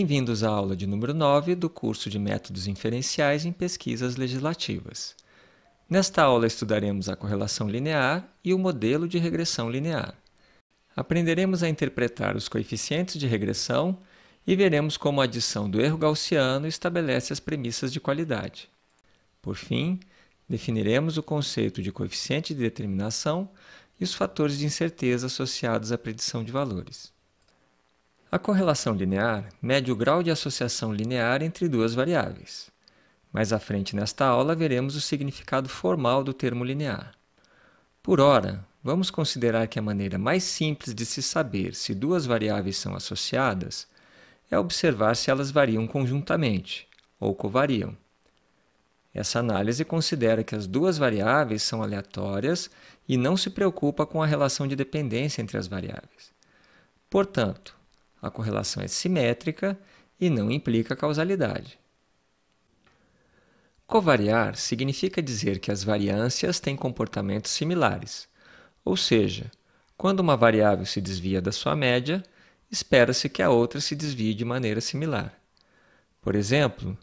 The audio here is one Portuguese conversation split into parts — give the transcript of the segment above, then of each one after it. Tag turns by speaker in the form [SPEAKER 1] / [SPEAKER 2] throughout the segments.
[SPEAKER 1] Bem-vindos à aula de número 9 do curso de Métodos Inferenciais em Pesquisas Legislativas. Nesta aula estudaremos a correlação linear e o modelo de regressão linear. Aprenderemos a interpretar os coeficientes de regressão e veremos como a adição do erro gaussiano estabelece as premissas de qualidade. Por fim, definiremos o conceito de coeficiente de determinação e os fatores de incerteza associados à predição de valores. A correlação linear mede o grau de associação linear entre duas variáveis. Mais à frente nesta aula veremos o significado formal do termo linear. Por ora, vamos considerar que a maneira mais simples de se saber se duas variáveis são associadas é observar se elas variam conjuntamente ou covariam. Essa análise considera que as duas variáveis são aleatórias e não se preocupa com a relação de dependência entre as variáveis. Portanto, a correlação é simétrica e não implica causalidade. Covariar significa dizer que as variâncias têm comportamentos similares, ou seja, quando uma variável se desvia da sua média, espera-se que a outra se desvie de maneira similar. Por exemplo,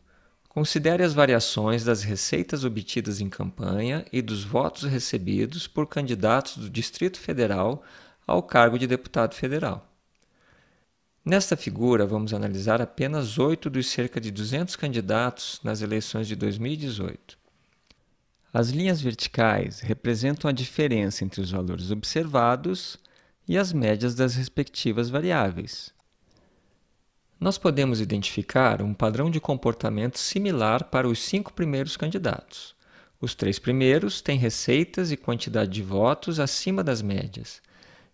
[SPEAKER 1] considere as variações das receitas obtidas em campanha e dos votos recebidos por candidatos do Distrito Federal ao cargo de deputado federal. Nesta figura, vamos analisar apenas oito dos cerca de 200 candidatos nas eleições de 2018. As linhas verticais representam a diferença entre os valores observados e as médias das respectivas variáveis. Nós podemos identificar um padrão de comportamento similar para os cinco primeiros candidatos. Os três primeiros têm receitas e quantidade de votos acima das médias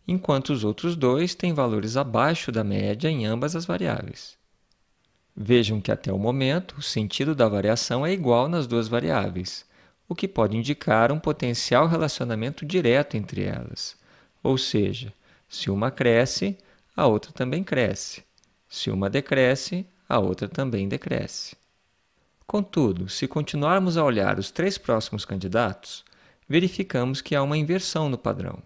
[SPEAKER 1] enquanto os outros dois têm valores abaixo da média em ambas as variáveis. Vejam que até o momento, o sentido da variação é igual nas duas variáveis, o que pode indicar um potencial relacionamento direto entre elas. Ou seja, se uma cresce, a outra também cresce. Se uma decresce, a outra também decresce. Contudo, se continuarmos a olhar os três próximos candidatos, verificamos que há uma inversão no padrão.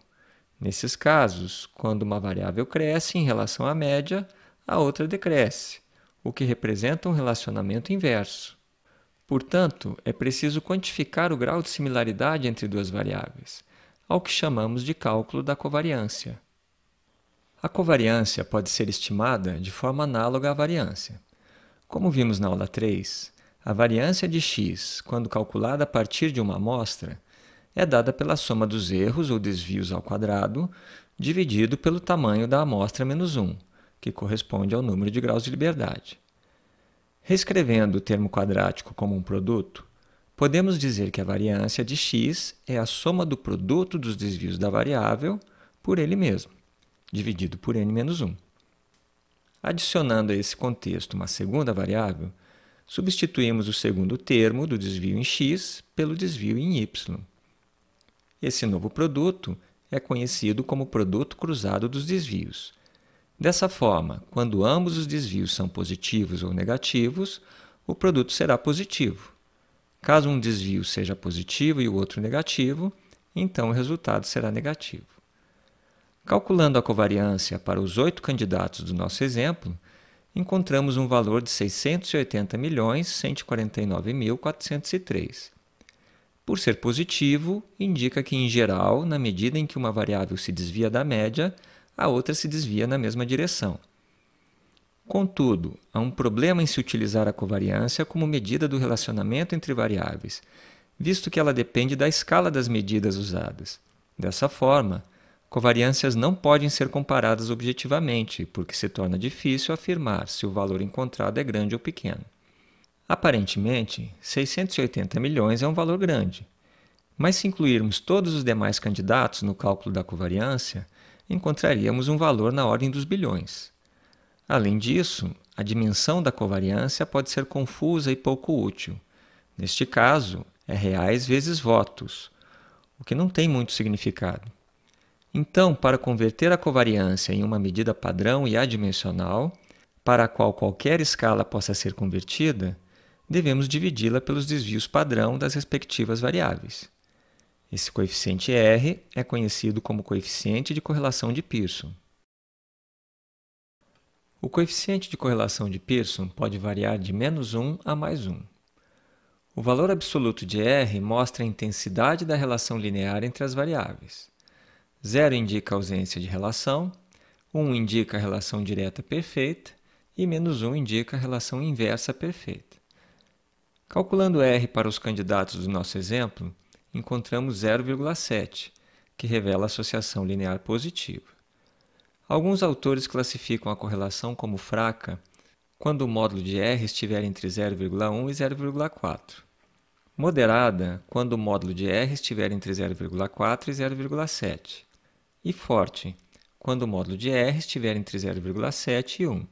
[SPEAKER 1] Nesses casos, quando uma variável cresce em relação à média, a outra decresce, o que representa um relacionamento inverso. Portanto, é preciso quantificar o grau de similaridade entre duas variáveis, ao que chamamos de cálculo da covariância. A covariância pode ser estimada de forma análoga à variância. Como vimos na aula 3, a variância de x, quando calculada a partir de uma amostra, é dada pela soma dos erros ou desvios ao quadrado dividido pelo tamanho da amostra menos 1, que corresponde ao número de graus de liberdade. Reescrevendo o termo quadrático como um produto, podemos dizer que a variância de x é a soma do produto dos desvios da variável por ele mesmo, dividido por n menos 1. Adicionando a esse contexto uma segunda variável, substituímos o segundo termo do desvio em x pelo desvio em y. Esse novo produto é conhecido como produto cruzado dos desvios. Dessa forma, quando ambos os desvios são positivos ou negativos, o produto será positivo. Caso um desvio seja positivo e o outro negativo, então o resultado será negativo. Calculando a covariância para os oito candidatos do nosso exemplo, encontramos um valor de 680.149.403. Por ser positivo, indica que, em geral, na medida em que uma variável se desvia da média, a outra se desvia na mesma direção. Contudo, há um problema em se utilizar a covariância como medida do relacionamento entre variáveis, visto que ela depende da escala das medidas usadas. Dessa forma, covariâncias não podem ser comparadas objetivamente, porque se torna difícil afirmar se o valor encontrado é grande ou pequeno. Aparentemente, 680 milhões é um valor grande, mas se incluirmos todos os demais candidatos no cálculo da covariância, encontraríamos um valor na ordem dos bilhões. Além disso, a dimensão da covariância pode ser confusa e pouco útil. Neste caso, é reais vezes votos, o que não tem muito significado. Então, para converter a covariância em uma medida padrão e adimensional, para a qual qualquer escala possa ser convertida, devemos dividi-la pelos desvios padrão das respectivas variáveis. Esse coeficiente R é conhecido como coeficiente de correlação de Pearson. O coeficiente de correlação de Pearson pode variar de menos 1 a mais 1. O valor absoluto de R mostra a intensidade da relação linear entre as variáveis. 0 indica ausência de relação, 1 indica a relação direta perfeita e menos 1 indica a relação inversa perfeita. Calculando R para os candidatos do nosso exemplo, encontramos 0,7, que revela a associação linear positiva. Alguns autores classificam a correlação como fraca quando o módulo de R estiver entre 0,1 e 0,4. Moderada quando o módulo de R estiver entre 0,4 e 0,7. E forte quando o módulo de R estiver entre 0,7 e 1.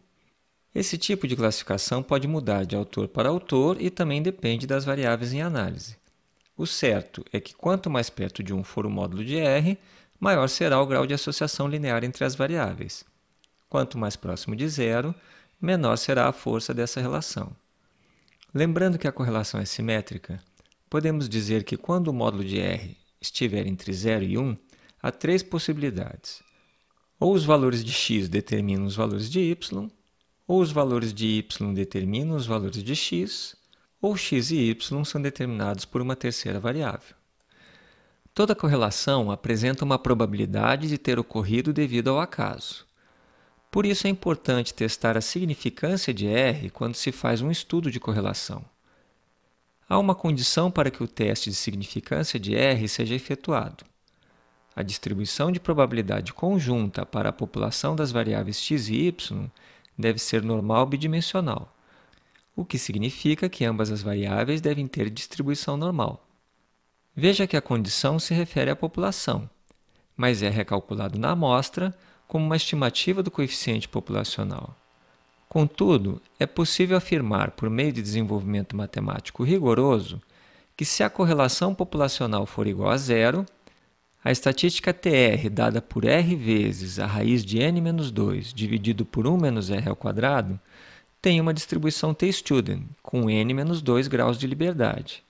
[SPEAKER 1] Esse tipo de classificação pode mudar de autor para autor e também depende das variáveis em análise. O certo é que quanto mais perto de 1 for o módulo de R, maior será o grau de associação linear entre as variáveis. Quanto mais próximo de zero, menor será a força dessa relação. Lembrando que a correlação é simétrica, podemos dizer que quando o módulo de R estiver entre 0 e 1, há três possibilidades. Ou os valores de x determinam os valores de y, ou os valores de y determinam os valores de x, ou x e y são determinados por uma terceira variável. Toda correlação apresenta uma probabilidade de ter ocorrido devido ao acaso. Por isso é importante testar a significância de R quando se faz um estudo de correlação. Há uma condição para que o teste de significância de R seja efetuado. A distribuição de probabilidade conjunta para a população das variáveis x e y deve ser normal bidimensional, o que significa que ambas as variáveis devem ter distribuição normal. Veja que a condição se refere à população, mas é recalculado na amostra como uma estimativa do coeficiente populacional. Contudo, é possível afirmar, por meio de desenvolvimento matemático rigoroso, que se a correlação populacional for igual a zero, a estatística TR dada por r vezes a raiz de n menos 2 dividido por 1 menos r ao quadrado tem uma distribuição T-Student com n menos 2 graus de liberdade.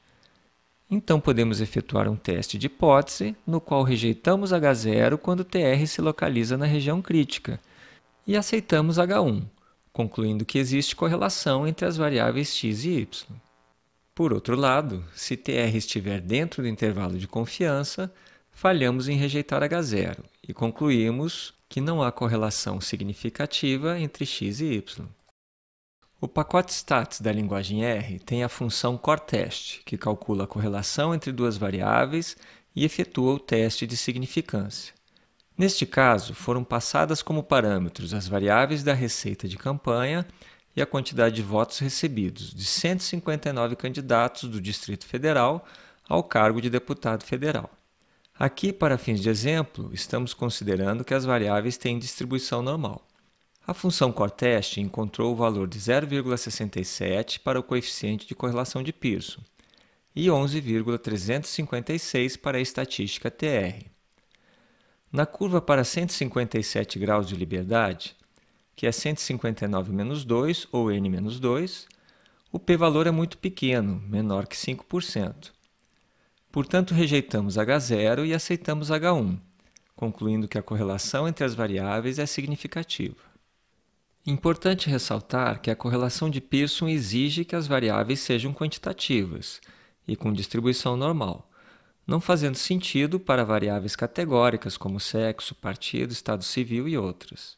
[SPEAKER 1] Então podemos efetuar um teste de hipótese no qual rejeitamos H0 quando TR se localiza na região crítica e aceitamos H1, concluindo que existe correlação entre as variáveis x e y. Por outro lado, se TR estiver dentro do intervalo de confiança, falhamos em rejeitar H0 e concluímos que não há correlação significativa entre x e y. O pacote stats da linguagem R tem a função cortest, que calcula a correlação entre duas variáveis e efetua o teste de significância. Neste caso, foram passadas como parâmetros as variáveis da receita de campanha e a quantidade de votos recebidos de 159 candidatos do Distrito Federal ao cargo de deputado federal. Aqui, para fins de exemplo, estamos considerando que as variáveis têm distribuição normal. A função CORTEST encontrou o valor de 0,67 para o coeficiente de correlação de Pearson e 11,356 para a estatística TR. Na curva para 157 graus de liberdade, que é 159 menos 2 ou n menos 2, o p-valor é muito pequeno, menor que 5%. Portanto, rejeitamos H0 e aceitamos H1, concluindo que a correlação entre as variáveis é significativa. Importante ressaltar que a correlação de Pearson exige que as variáveis sejam quantitativas e com distribuição normal, não fazendo sentido para variáveis categóricas como sexo, partido, estado civil e outras.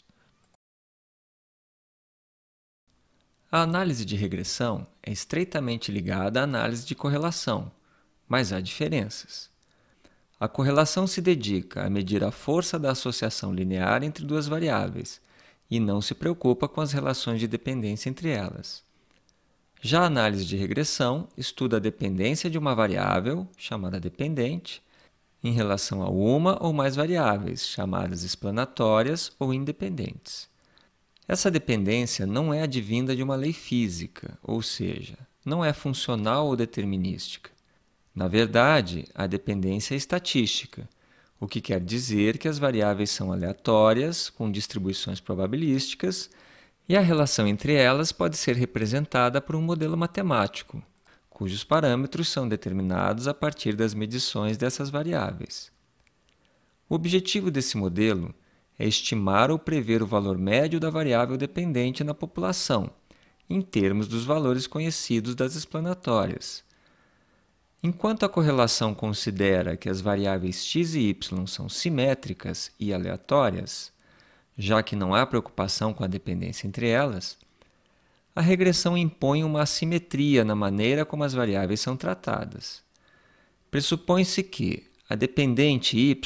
[SPEAKER 1] A análise de regressão é estreitamente ligada à análise de correlação, mas há diferenças. A correlação se dedica a medir a força da associação linear entre duas variáveis e não se preocupa com as relações de dependência entre elas. Já a análise de regressão estuda a dependência de uma variável, chamada dependente, em relação a uma ou mais variáveis, chamadas explanatórias ou independentes. Essa dependência não é advinda de uma lei física, ou seja, não é funcional ou determinística. Na verdade, a dependência é estatística, o que quer dizer que as variáveis são aleatórias, com distribuições probabilísticas, e a relação entre elas pode ser representada por um modelo matemático, cujos parâmetros são determinados a partir das medições dessas variáveis. O objetivo desse modelo é estimar ou prever o valor médio da variável dependente na população, em termos dos valores conhecidos das explanatórias. Enquanto a correlação considera que as variáveis x e y são simétricas e aleatórias, já que não há preocupação com a dependência entre elas, a regressão impõe uma assimetria na maneira como as variáveis são tratadas. Pressupõe-se que a dependente y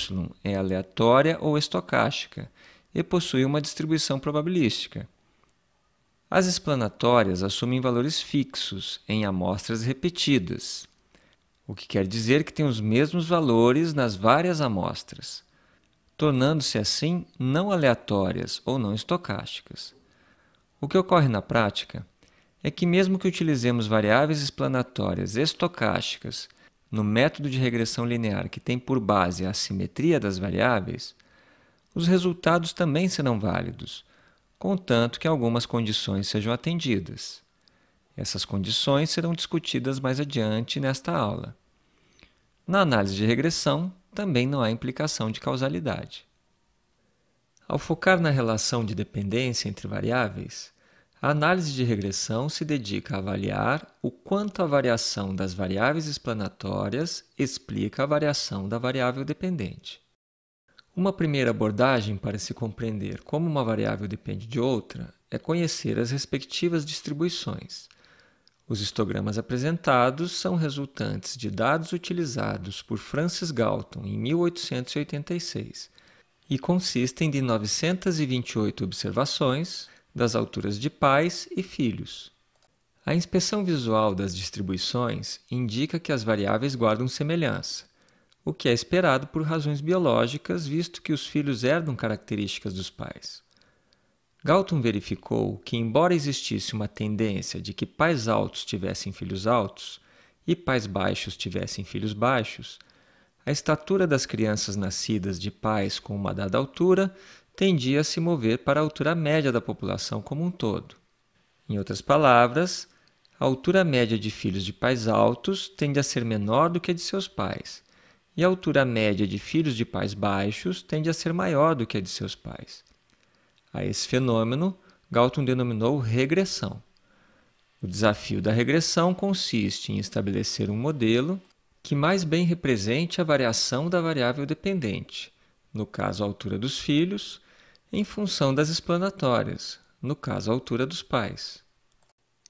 [SPEAKER 1] é aleatória ou estocástica e possui uma distribuição probabilística. As explanatórias assumem valores fixos em amostras repetidas, o que quer dizer que tem os mesmos valores nas várias amostras, tornando-se assim não aleatórias ou não estocásticas. O que ocorre na prática é que, mesmo que utilizemos variáveis explanatórias estocásticas no método de regressão linear que tem por base a simetria das variáveis, os resultados também serão válidos, contanto que algumas condições sejam atendidas. Essas condições serão discutidas mais adiante nesta aula. Na análise de regressão, também não há implicação de causalidade. Ao focar na relação de dependência entre variáveis, a análise de regressão se dedica a avaliar o quanto a variação das variáveis explanatórias explica a variação da variável dependente. Uma primeira abordagem para se compreender como uma variável depende de outra é conhecer as respectivas distribuições, os histogramas apresentados são resultantes de dados utilizados por Francis Galton em 1886 e consistem de 928 observações das alturas de pais e filhos. A inspeção visual das distribuições indica que as variáveis guardam semelhança, o que é esperado por razões biológicas, visto que os filhos herdam características dos pais. Galton verificou que, embora existisse uma tendência de que pais altos tivessem filhos altos e pais baixos tivessem filhos baixos, a estatura das crianças nascidas de pais com uma dada altura tendia a se mover para a altura média da população como um todo. Em outras palavras, a altura média de filhos de pais altos tende a ser menor do que a de seus pais, e a altura média de filhos de pais baixos tende a ser maior do que a de seus pais. A esse fenômeno, Galton denominou regressão. O desafio da regressão consiste em estabelecer um modelo que mais bem represente a variação da variável dependente, no caso a altura dos filhos, em função das explanatórias, no caso a altura dos pais.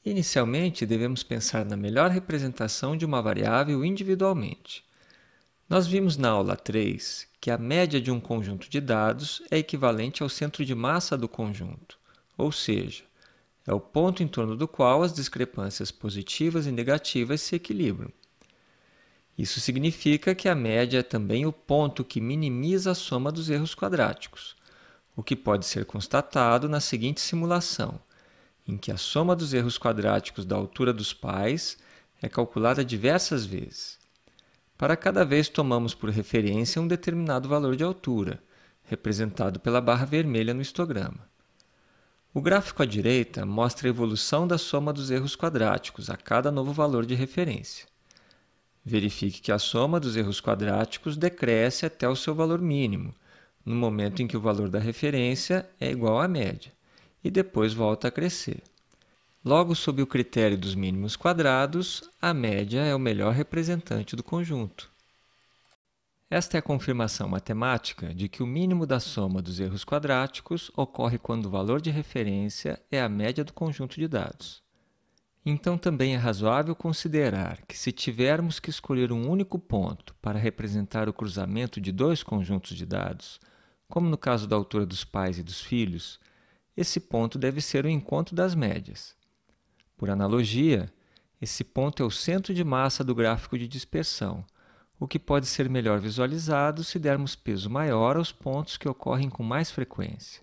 [SPEAKER 1] Inicialmente, devemos pensar na melhor representação de uma variável individualmente. Nós vimos na aula 3 que a média de um conjunto de dados é equivalente ao centro de massa do conjunto, ou seja, é o ponto em torno do qual as discrepâncias positivas e negativas se equilibram. Isso significa que a média é também o ponto que minimiza a soma dos erros quadráticos, o que pode ser constatado na seguinte simulação, em que a soma dos erros quadráticos da altura dos pais é calculada diversas vezes. Para cada vez tomamos por referência um determinado valor de altura, representado pela barra vermelha no histograma. O gráfico à direita mostra a evolução da soma dos erros quadráticos a cada novo valor de referência. Verifique que a soma dos erros quadráticos decresce até o seu valor mínimo, no momento em que o valor da referência é igual à média, e depois volta a crescer. Logo, sob o critério dos mínimos quadrados, a média é o melhor representante do conjunto. Esta é a confirmação matemática de que o mínimo da soma dos erros quadráticos ocorre quando o valor de referência é a média do conjunto de dados. Então, também é razoável considerar que, se tivermos que escolher um único ponto para representar o cruzamento de dois conjuntos de dados, como no caso da altura dos pais e dos filhos, esse ponto deve ser o encontro das médias. Por analogia, esse ponto é o centro de massa do gráfico de dispersão, o que pode ser melhor visualizado se dermos peso maior aos pontos que ocorrem com mais frequência.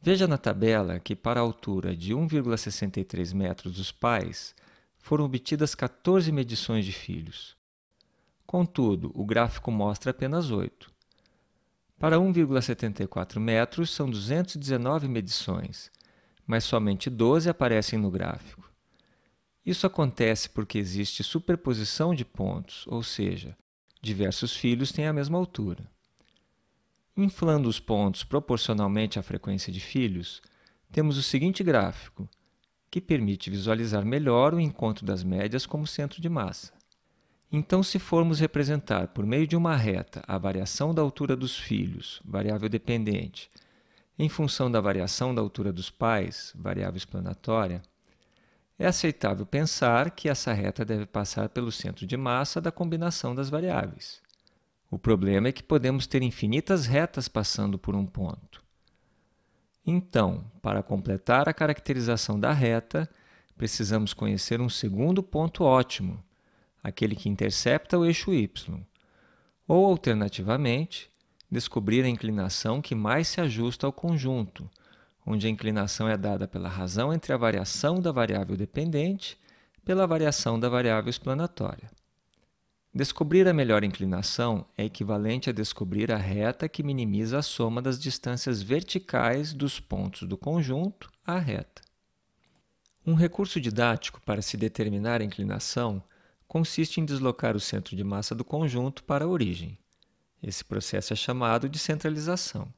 [SPEAKER 1] Veja na tabela que, para a altura de 1,63 metros dos pais, foram obtidas 14 medições de filhos. Contudo, o gráfico mostra apenas 8. Para 1,74 metros, são 219 medições, mas somente 12 aparecem no gráfico. Isso acontece porque existe superposição de pontos, ou seja, diversos filhos têm a mesma altura. Inflando os pontos proporcionalmente à frequência de filhos, temos o seguinte gráfico, que permite visualizar melhor o encontro das médias como centro de massa. Então, se formos representar por meio de uma reta a variação da altura dos filhos, variável dependente, em função da variação da altura dos pais, variável explanatória, é aceitável pensar que essa reta deve passar pelo centro de massa da combinação das variáveis. O problema é que podemos ter infinitas retas passando por um ponto. Então, para completar a caracterização da reta, precisamos conhecer um segundo ponto ótimo, aquele que intercepta o eixo y, ou alternativamente, descobrir a inclinação que mais se ajusta ao conjunto, onde a inclinação é dada pela razão entre a variação da variável dependente pela variação da variável explanatória. Descobrir a melhor inclinação é equivalente a descobrir a reta que minimiza a soma das distâncias verticais dos pontos do conjunto à reta. Um recurso didático para se determinar a inclinação consiste em deslocar o centro de massa do conjunto para a origem. Esse processo é chamado de centralização.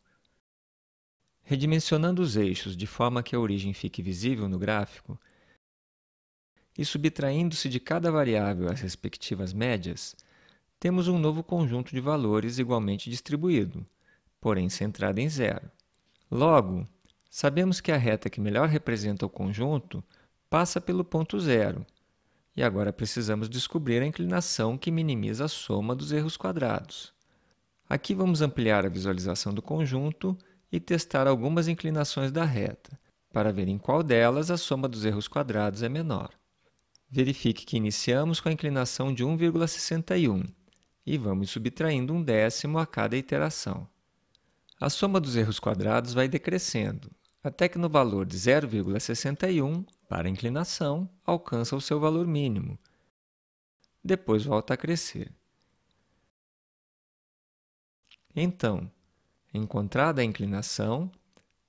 [SPEAKER 1] Redimensionando os eixos de forma que a origem fique visível no gráfico e subtraindo-se de cada variável as respectivas médias, temos um novo conjunto de valores igualmente distribuído, porém centrado em zero. Logo, sabemos que a reta que melhor representa o conjunto passa pelo ponto zero, e agora precisamos descobrir a inclinação que minimiza a soma dos erros quadrados. Aqui vamos ampliar a visualização do conjunto e testar algumas inclinações da reta, para ver em qual delas a soma dos erros quadrados é menor. Verifique que iniciamos com a inclinação de 1,61 e vamos subtraindo um décimo a cada iteração. A soma dos erros quadrados vai decrescendo, até que no valor de 0,61, para a inclinação, alcança o seu valor mínimo. Depois volta a crescer. Então, encontrada a inclinação,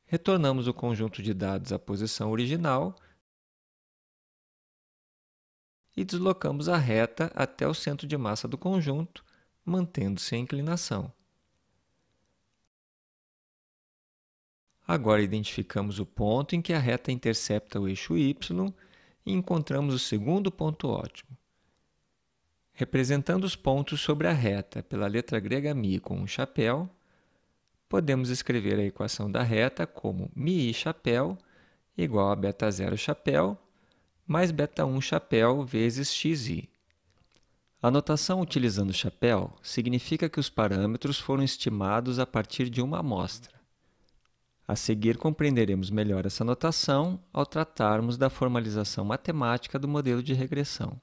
[SPEAKER 1] retornamos o conjunto de dados à posição original e deslocamos a reta até o centro de massa do conjunto, mantendo-se a inclinação. Agora identificamos o ponto em que a reta intercepta o eixo y e encontramos o segundo ponto ótimo. Representando os pontos sobre a reta pela letra grega mi com um chapéu, podemos escrever a equação da reta como mi chapéu igual a beta zero chapéu mais beta 1 chapéu vezes xi. A notação utilizando chapéu significa que os parâmetros foram estimados a partir de uma amostra. A seguir, compreenderemos melhor essa notação ao tratarmos da formalização matemática do modelo de regressão.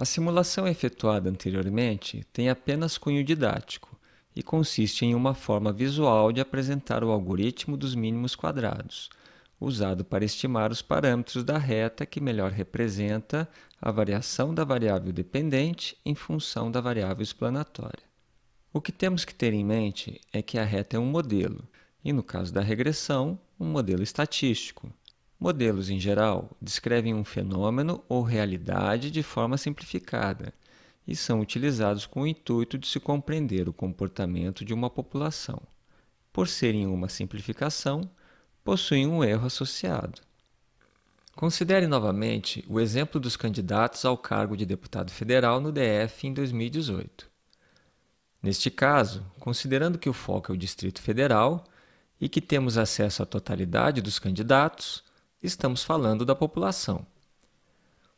[SPEAKER 1] A simulação efetuada anteriormente tem apenas cunho didático e consiste em uma forma visual de apresentar o algoritmo dos mínimos quadrados, usado para estimar os parâmetros da reta que melhor representa a variação da variável dependente em função da variável explanatória. O que temos que ter em mente é que a reta é um modelo, e no caso da regressão, um modelo estatístico. Modelos, em geral, descrevem um fenômeno ou realidade de forma simplificada e são utilizados com o intuito de se compreender o comportamento de uma população. Por serem uma simplificação, possuem um erro associado. Considere novamente o exemplo dos candidatos ao cargo de deputado federal no DF em 2018. Neste caso, considerando que o foco é o Distrito Federal e que temos acesso à totalidade dos candidatos, estamos falando da população.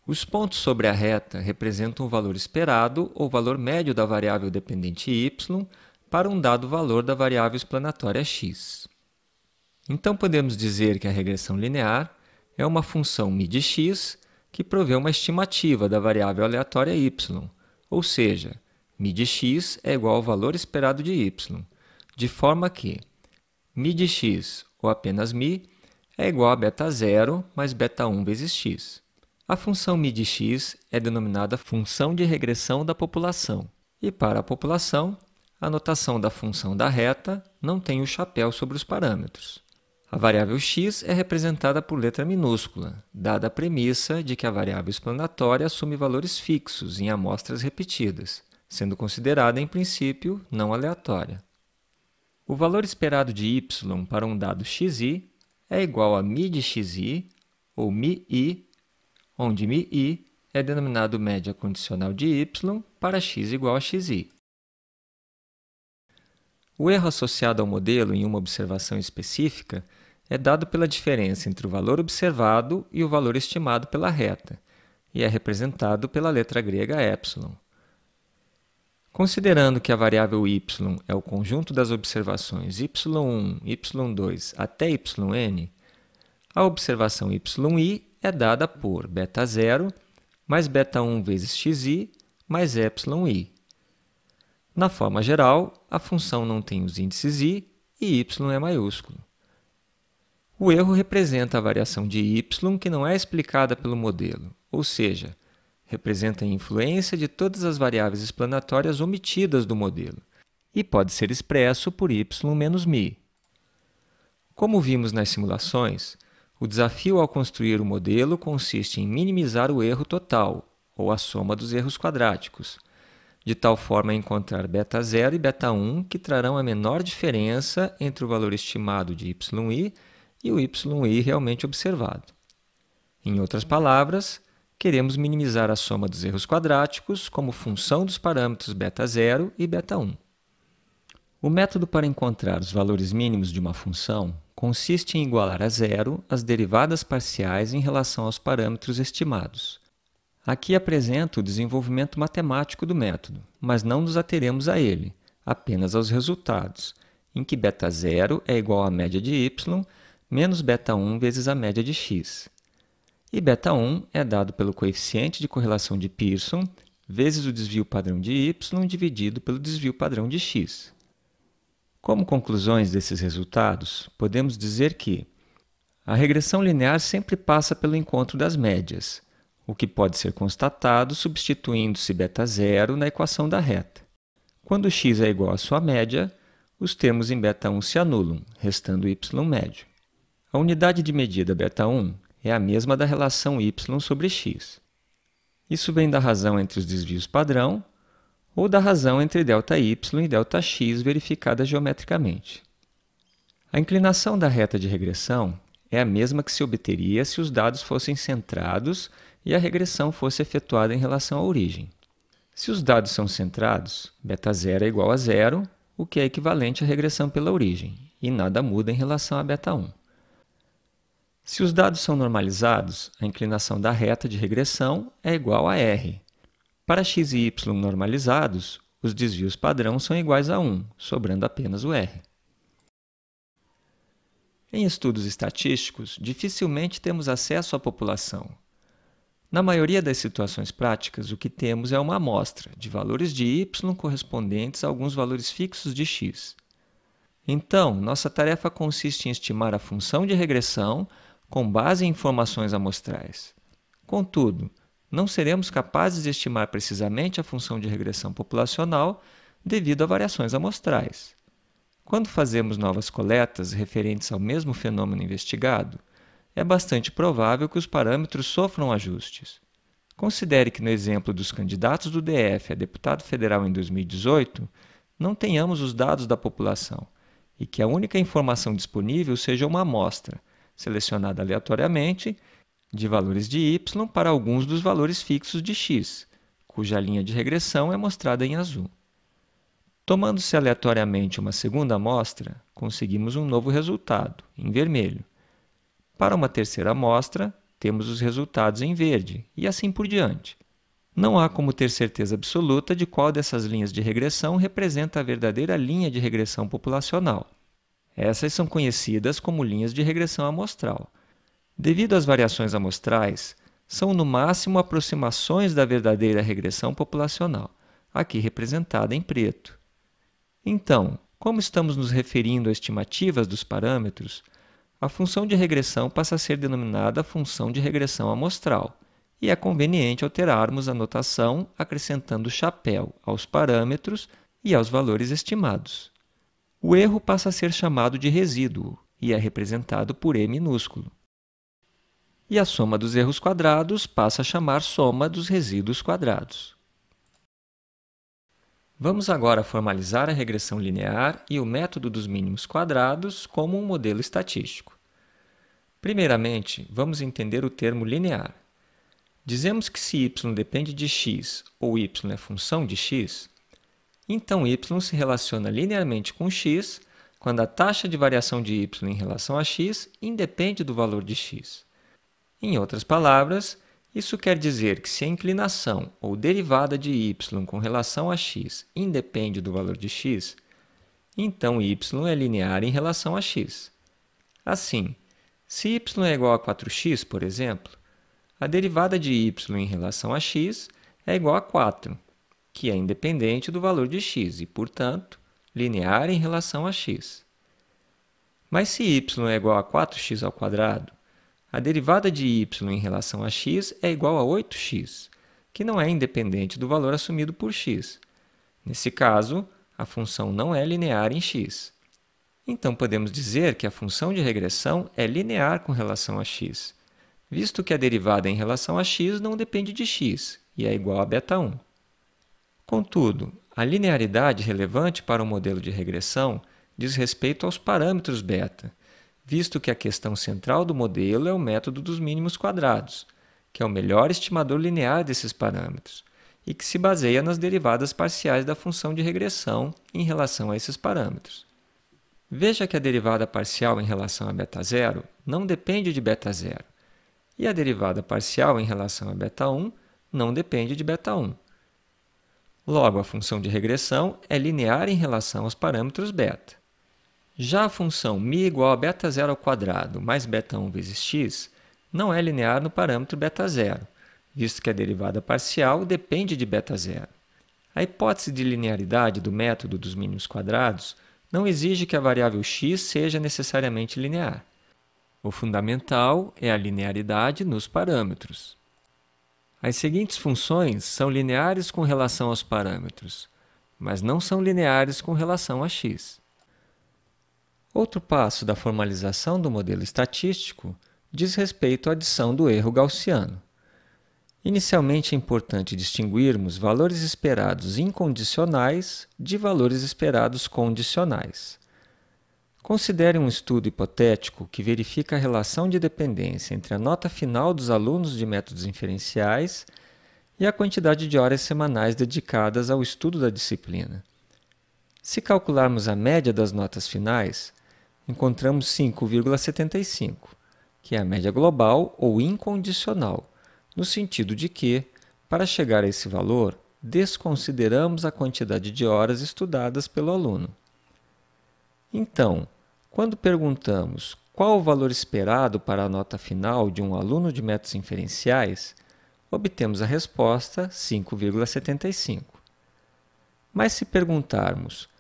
[SPEAKER 1] Os pontos sobre a reta representam o valor esperado ou valor médio da variável dependente y para um dado valor da variável explanatória x. Então podemos dizer que a regressão linear é uma função x que provê uma estimativa da variável aleatória y, ou seja, x é igual ao valor esperado de y, de forma que x, ou apenas mi, é igual a beta zero mais beta 1 vezes x. A função midx x é denominada função de regressão da população. E para a população, a notação da função da reta não tem o chapéu sobre os parâmetros. A variável x é representada por letra minúscula, dada a premissa de que a variável explanatória assume valores fixos em amostras repetidas, sendo considerada, em princípio, não aleatória. O valor esperado de y para um dado xi é igual a Mi de xi ou Mi i, onde Mi i é denominado média condicional de y para x igual a xi. O erro associado ao modelo em uma observação específica é dado pela diferença entre o valor observado e o valor estimado pela reta, e é representado pela letra grega epsilon. Considerando que a variável y é o conjunto das observações y1, y2 até yn, a observação yi é dada por beta 0 mais beta 1 vezes xi mais i. Na forma geral, a função não tem os índices i e y é maiúsculo. O erro representa a variação de y que não é explicada pelo modelo, ou seja, representa a influência de todas as variáveis explanatórias omitidas do modelo e pode ser expresso por y menos mi. Como vimos nas simulações, o desafio ao construir o modelo consiste em minimizar o erro total, ou a soma dos erros quadráticos, de tal forma a encontrar beta 0 e beta 1 que trarão a menor diferença entre o valor estimado de yi e o yi realmente observado. Em outras palavras, queremos minimizar a soma dos erros quadráticos como função dos parâmetros beta0 e beta1. O método para encontrar os valores mínimos de uma função consiste em igualar a zero as derivadas parciais em relação aos parâmetros estimados. Aqui apresento o desenvolvimento matemático do método, mas não nos ateremos a ele, apenas aos resultados, em que beta0 é igual à média de y menos beta1 vezes a média de x, e beta 1 é dado pelo coeficiente de correlação de Pearson vezes o desvio padrão de y dividido pelo desvio padrão de x. Como conclusões desses resultados, podemos dizer que a regressão linear sempre passa pelo encontro das médias, o que pode ser constatado substituindo-se beta 0 na equação da reta. Quando x é igual à sua média, os termos em beta 1 se anulam, restando y médio. A unidade de medida beta 1 é a mesma da relação y sobre x. Isso vem da razão entre os desvios padrão ou da razão entre Δy e Δx verificada geometricamente. A inclinação da reta de regressão é a mesma que se obteria se os dados fossem centrados e a regressão fosse efetuada em relação à origem. Se os dados são centrados, β0 é igual a zero, o que é equivalente à regressão pela origem, e nada muda em relação a β1. Se os dados são normalizados, a inclinação da reta de regressão é igual a R. Para x e y normalizados, os desvios padrão são iguais a 1, sobrando apenas o R. Em estudos estatísticos, dificilmente temos acesso à população. Na maioria das situações práticas, o que temos é uma amostra de valores de y correspondentes a alguns valores fixos de x. Então, nossa tarefa consiste em estimar a função de regressão com base em informações amostrais. Contudo, não seremos capazes de estimar precisamente a função de regressão populacional devido a variações amostrais. Quando fazemos novas coletas referentes ao mesmo fenômeno investigado, é bastante provável que os parâmetros sofram ajustes. Considere que, no exemplo dos candidatos do DF a deputado federal em 2018, não tenhamos os dados da população e que a única informação disponível seja uma amostra selecionada aleatoriamente, de valores de y para alguns dos valores fixos de x, cuja linha de regressão é mostrada em azul. Tomando-se aleatoriamente uma segunda amostra, conseguimos um novo resultado, em vermelho. Para uma terceira amostra, temos os resultados em verde, e assim por diante. Não há como ter certeza absoluta de qual dessas linhas de regressão representa a verdadeira linha de regressão populacional. Essas são conhecidas como linhas de regressão amostral. Devido às variações amostrais, são no máximo aproximações da verdadeira regressão populacional, aqui representada em preto. Então, como estamos nos referindo a estimativas dos parâmetros, a função de regressão passa a ser denominada função de regressão amostral, e é conveniente alterarmos a notação acrescentando chapéu aos parâmetros e aos valores estimados o erro passa a ser chamado de resíduo e é representado por E minúsculo. E a soma dos erros quadrados passa a chamar soma dos resíduos quadrados. Vamos agora formalizar a regressão linear e o método dos mínimos quadrados como um modelo estatístico. Primeiramente, vamos entender o termo linear. Dizemos que se y depende de x ou y é função de x, então, y se relaciona linearmente com x quando a taxa de variação de y em relação a x independe do valor de x. Em outras palavras, isso quer dizer que se a inclinação ou derivada de y com relação a x independe do valor de x, então y é linear em relação a x. Assim, se y é igual a 4x, por exemplo, a derivada de y em relação a x é igual a 4, que é independente do valor de x e, portanto, linear em relação a x. Mas se y é igual a 4x ao quadrado, a derivada de y em relação a x é igual a 8x, que não é independente do valor assumido por x. Nesse caso, a função não é linear em x. Então podemos dizer que a função de regressão é linear com relação a x, visto que a derivada em relação a x não depende de x e é igual a beta 1. Contudo, a linearidade relevante para o modelo de regressão diz respeito aos parâmetros beta, visto que a questão central do modelo é o método dos mínimos quadrados, que é o melhor estimador linear desses parâmetros, e que se baseia nas derivadas parciais da função de regressão em relação a esses parâmetros. Veja que a derivada parcial em relação a beta zero não depende de beta zero, e a derivada parcial em relação a beta 1 não depende de beta 1. Logo, a função de regressão é linear em relação aos parâmetros beta. Já a função μ igual a beta zero ao quadrado mais beta 1 vezes x não é linear no parâmetro beta zero, visto que a derivada parcial depende de beta zero. A hipótese de linearidade do método dos mínimos quadrados não exige que a variável x seja necessariamente linear. O fundamental é a linearidade nos parâmetros. As seguintes funções são lineares com relação aos parâmetros, mas não são lineares com relação a x. Outro passo da formalização do modelo estatístico diz respeito à adição do erro gaussiano. Inicialmente é importante distinguirmos valores esperados incondicionais de valores esperados condicionais. Considere um estudo hipotético que verifica a relação de dependência entre a nota final dos alunos de métodos inferenciais e a quantidade de horas semanais dedicadas ao estudo da disciplina. Se calcularmos a média das notas finais, encontramos 5,75, que é a média global ou incondicional, no sentido de que, para chegar a esse valor, desconsideramos a quantidade de horas estudadas pelo aluno. Então, quando perguntamos qual o valor esperado para a nota final de um aluno de métodos inferenciais, obtemos a resposta 5,75. Mas se perguntarmos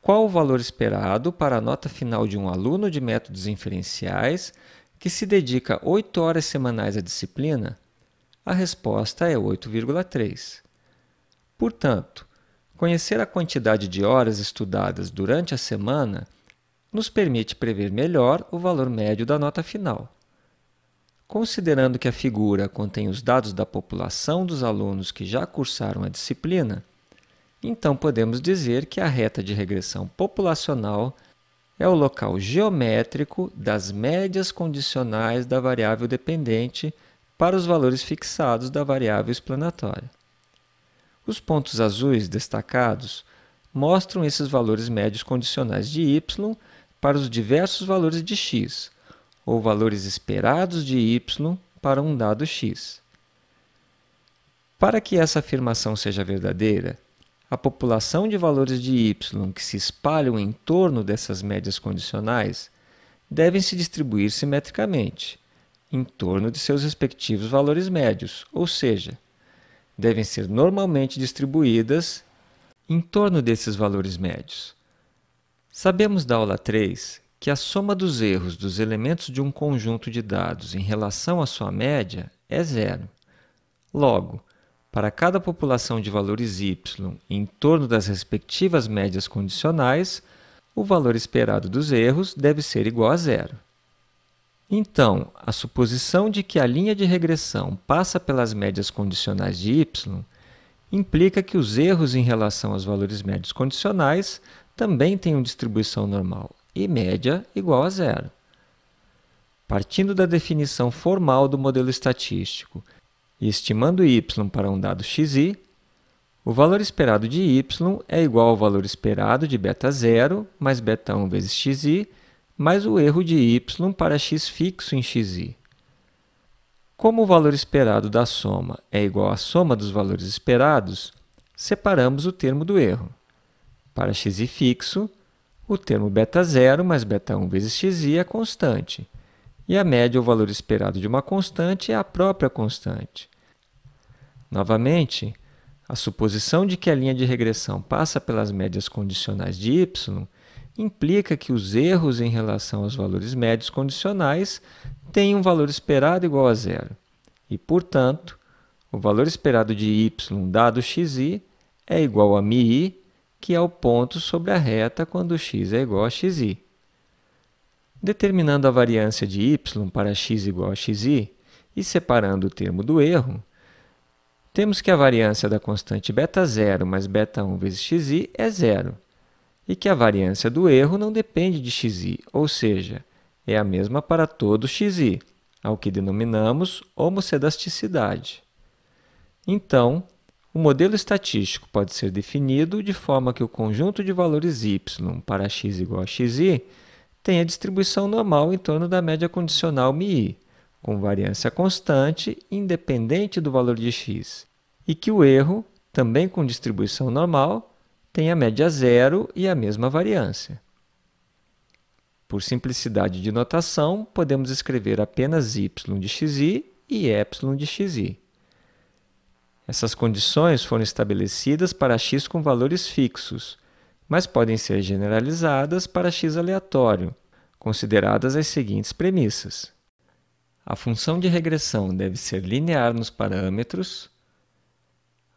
[SPEAKER 1] qual o valor esperado para a nota final de um aluno de métodos inferenciais que se dedica 8 horas semanais à disciplina, a resposta é 8,3. Portanto, conhecer a quantidade de horas estudadas durante a semana nos permite prever melhor o valor médio da nota final. Considerando que a figura contém os dados da população dos alunos que já cursaram a disciplina, então podemos dizer que a reta de regressão populacional é o local geométrico das médias condicionais da variável dependente para os valores fixados da variável explanatória. Os pontos azuis destacados mostram esses valores médios condicionais de y para os diversos valores de x, ou valores esperados de y para um dado x. Para que essa afirmação seja verdadeira, a população de valores de y que se espalham em torno dessas médias condicionais devem se distribuir simetricamente, em torno de seus respectivos valores médios, ou seja, devem ser normalmente distribuídas em torno desses valores médios. Sabemos da aula 3 que a soma dos erros dos elementos de um conjunto de dados em relação à sua média é zero. Logo, para cada população de valores y em torno das respectivas médias condicionais, o valor esperado dos erros deve ser igual a zero. Então, a suposição de que a linha de regressão passa pelas médias condicionais de y implica que os erros em relação aos valores médios condicionais também tem uma distribuição normal e média igual a zero. Partindo da definição formal do modelo estatístico e estimando y para um dado xi, o valor esperado de y é igual ao valor esperado de beta 0 mais beta 1 vezes xi mais o erro de y para x fixo em xi. Como o valor esperado da soma é igual à soma dos valores esperados, separamos o termo do erro. Para xi fixo, o termo beta 0 mais beta 1 vezes xi é constante, e a média ou valor esperado de uma constante é a própria constante. Novamente, a suposição de que a linha de regressão passa pelas médias condicionais de y implica que os erros em relação aos valores médios condicionais têm um valor esperado igual a zero, e, portanto, o valor esperado de y dado xi é igual a mi que é o ponto sobre a reta quando x é igual a xi. Determinando a variância de y para x igual a xi e separando o termo do erro, temos que a variância da constante beta0 mais beta1 vezes xi é zero, e que a variância do erro não depende de xi, ou seja, é a mesma para todo xi, ao que denominamos homocedasticidade. Então, o modelo estatístico pode ser definido de forma que o conjunto de valores y para x igual a xi tenha distribuição normal em torno da média condicional μi, com variância constante independente do valor de x, e que o erro, também com distribuição normal, tenha média zero e a mesma variância. Por simplicidade de notação, podemos escrever apenas y de xi e ε de xi. Essas condições foram estabelecidas para x com valores fixos, mas podem ser generalizadas para x aleatório, consideradas as seguintes premissas. A função de regressão deve ser linear nos parâmetros,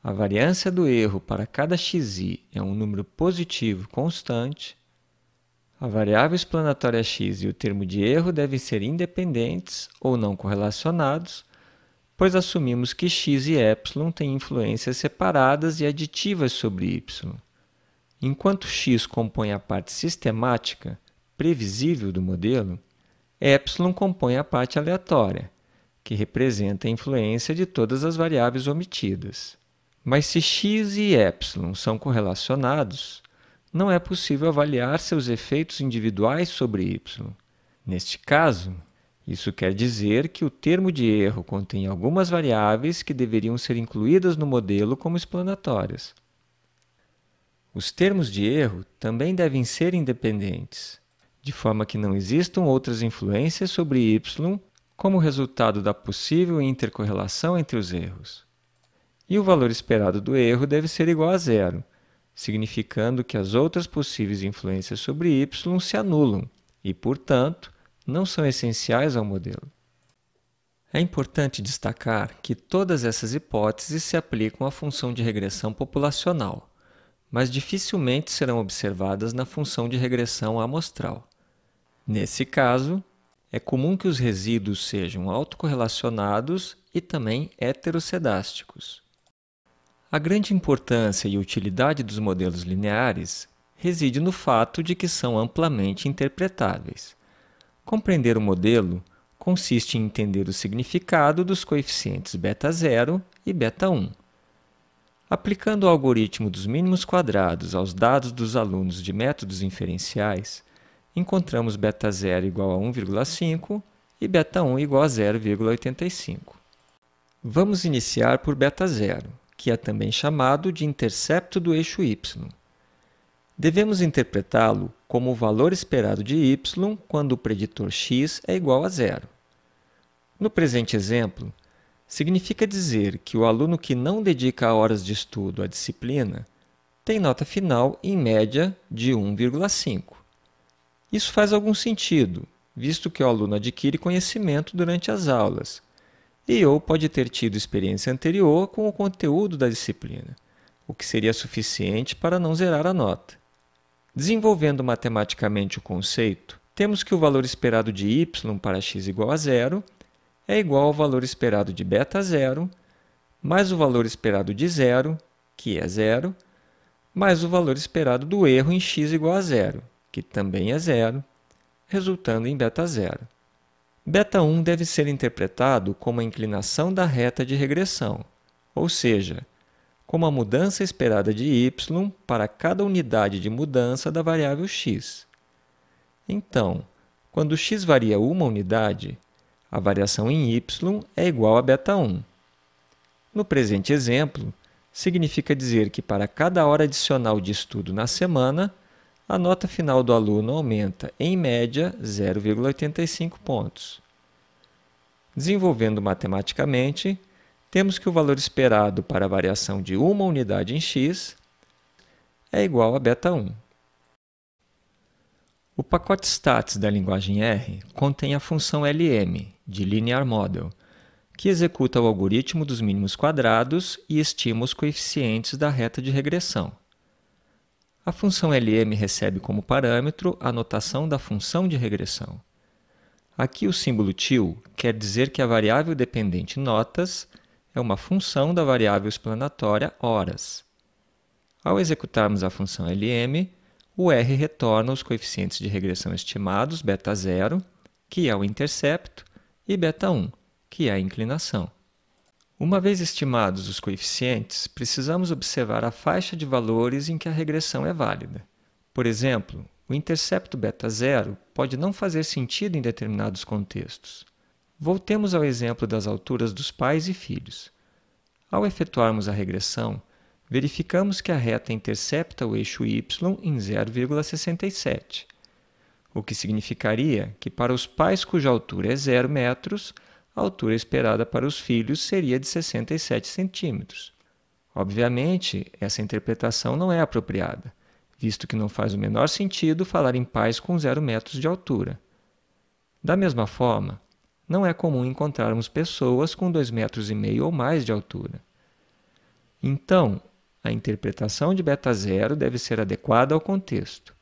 [SPEAKER 1] a variância do erro para cada xi é um número positivo constante, a variável explanatória x e o termo de erro devem ser independentes ou não correlacionados pois assumimos que x e y têm influências separadas e aditivas sobre y. Enquanto x compõe a parte sistemática, previsível do modelo, y compõe a parte aleatória, que representa a influência de todas as variáveis omitidas. Mas se x e y são correlacionados, não é possível avaliar seus efeitos individuais sobre y. Neste caso, isso quer dizer que o termo de erro contém algumas variáveis que deveriam ser incluídas no modelo como explanatórias. Os termos de erro também devem ser independentes, de forma que não existam outras influências sobre y como resultado da possível intercorrelação entre os erros. E o valor esperado do erro deve ser igual a zero, significando que as outras possíveis influências sobre y se anulam e, portanto, não são essenciais ao modelo. É importante destacar que todas essas hipóteses se aplicam à função de regressão populacional, mas dificilmente serão observadas na função de regressão amostral. Nesse caso, é comum que os resíduos sejam autocorrelacionados e também heterocedásticos. A grande importância e utilidade dos modelos lineares reside no fato de que são amplamente interpretáveis. Compreender o modelo consiste em entender o significado dos coeficientes beta 0 e beta 1. Aplicando o algoritmo dos mínimos quadrados aos dados dos alunos de métodos inferenciais, encontramos beta 0 igual a 1,5 e beta 1 igual a 0,85. Vamos iniciar por beta 0, que é também chamado de intercepto do eixo y, Devemos interpretá-lo como o valor esperado de y quando o preditor x é igual a zero. No presente exemplo, significa dizer que o aluno que não dedica horas de estudo à disciplina tem nota final em média de 1,5. Isso faz algum sentido, visto que o aluno adquire conhecimento durante as aulas e ou pode ter tido experiência anterior com o conteúdo da disciplina, o que seria suficiente para não zerar a nota. Desenvolvendo matematicamente o conceito, temos que o valor esperado de y para x igual a zero é igual ao valor esperado de beta zero mais o valor esperado de zero, que é zero, mais o valor esperado do erro em x igual a zero, que também é zero, resultando em beta zero. Beta 1 deve ser interpretado como a inclinação da reta de regressão, ou seja, como a mudança esperada de y para cada unidade de mudança da variável x. Então, quando x varia uma unidade, a variação em y é igual a beta 1. No presente exemplo, significa dizer que para cada hora adicional de estudo na semana, a nota final do aluno aumenta, em média, 0,85 pontos. Desenvolvendo matematicamente, temos que o valor esperado para a variação de uma unidade em x é igual a beta1. O pacote stats da linguagem R contém a função LM, de linear model, que executa o algoritmo dos mínimos quadrados e estima os coeficientes da reta de regressão. A função LM recebe como parâmetro a notação da função de regressão. Aqui o símbolo til quer dizer que a variável dependente notas é uma função da variável explanatória horas. Ao executarmos a função LM, o R retorna os coeficientes de regressão estimados beta 0, que é o intercepto, e beta 1, que é a inclinação. Uma vez estimados os coeficientes, precisamos observar a faixa de valores em que a regressão é válida. Por exemplo, o intercepto beta 0 pode não fazer sentido em determinados contextos. Voltemos ao exemplo das alturas dos pais e filhos. Ao efetuarmos a regressão, verificamos que a reta intercepta o eixo y em 0,67, o que significaria que para os pais cuja altura é 0 metros, a altura esperada para os filhos seria de 67 centímetros. Obviamente, essa interpretação não é apropriada, visto que não faz o menor sentido falar em pais com 0 metros de altura. Da mesma forma, não é comum encontrarmos pessoas com 2,5 metros e meio ou mais de altura. Então, a interpretação de beta zero deve ser adequada ao contexto.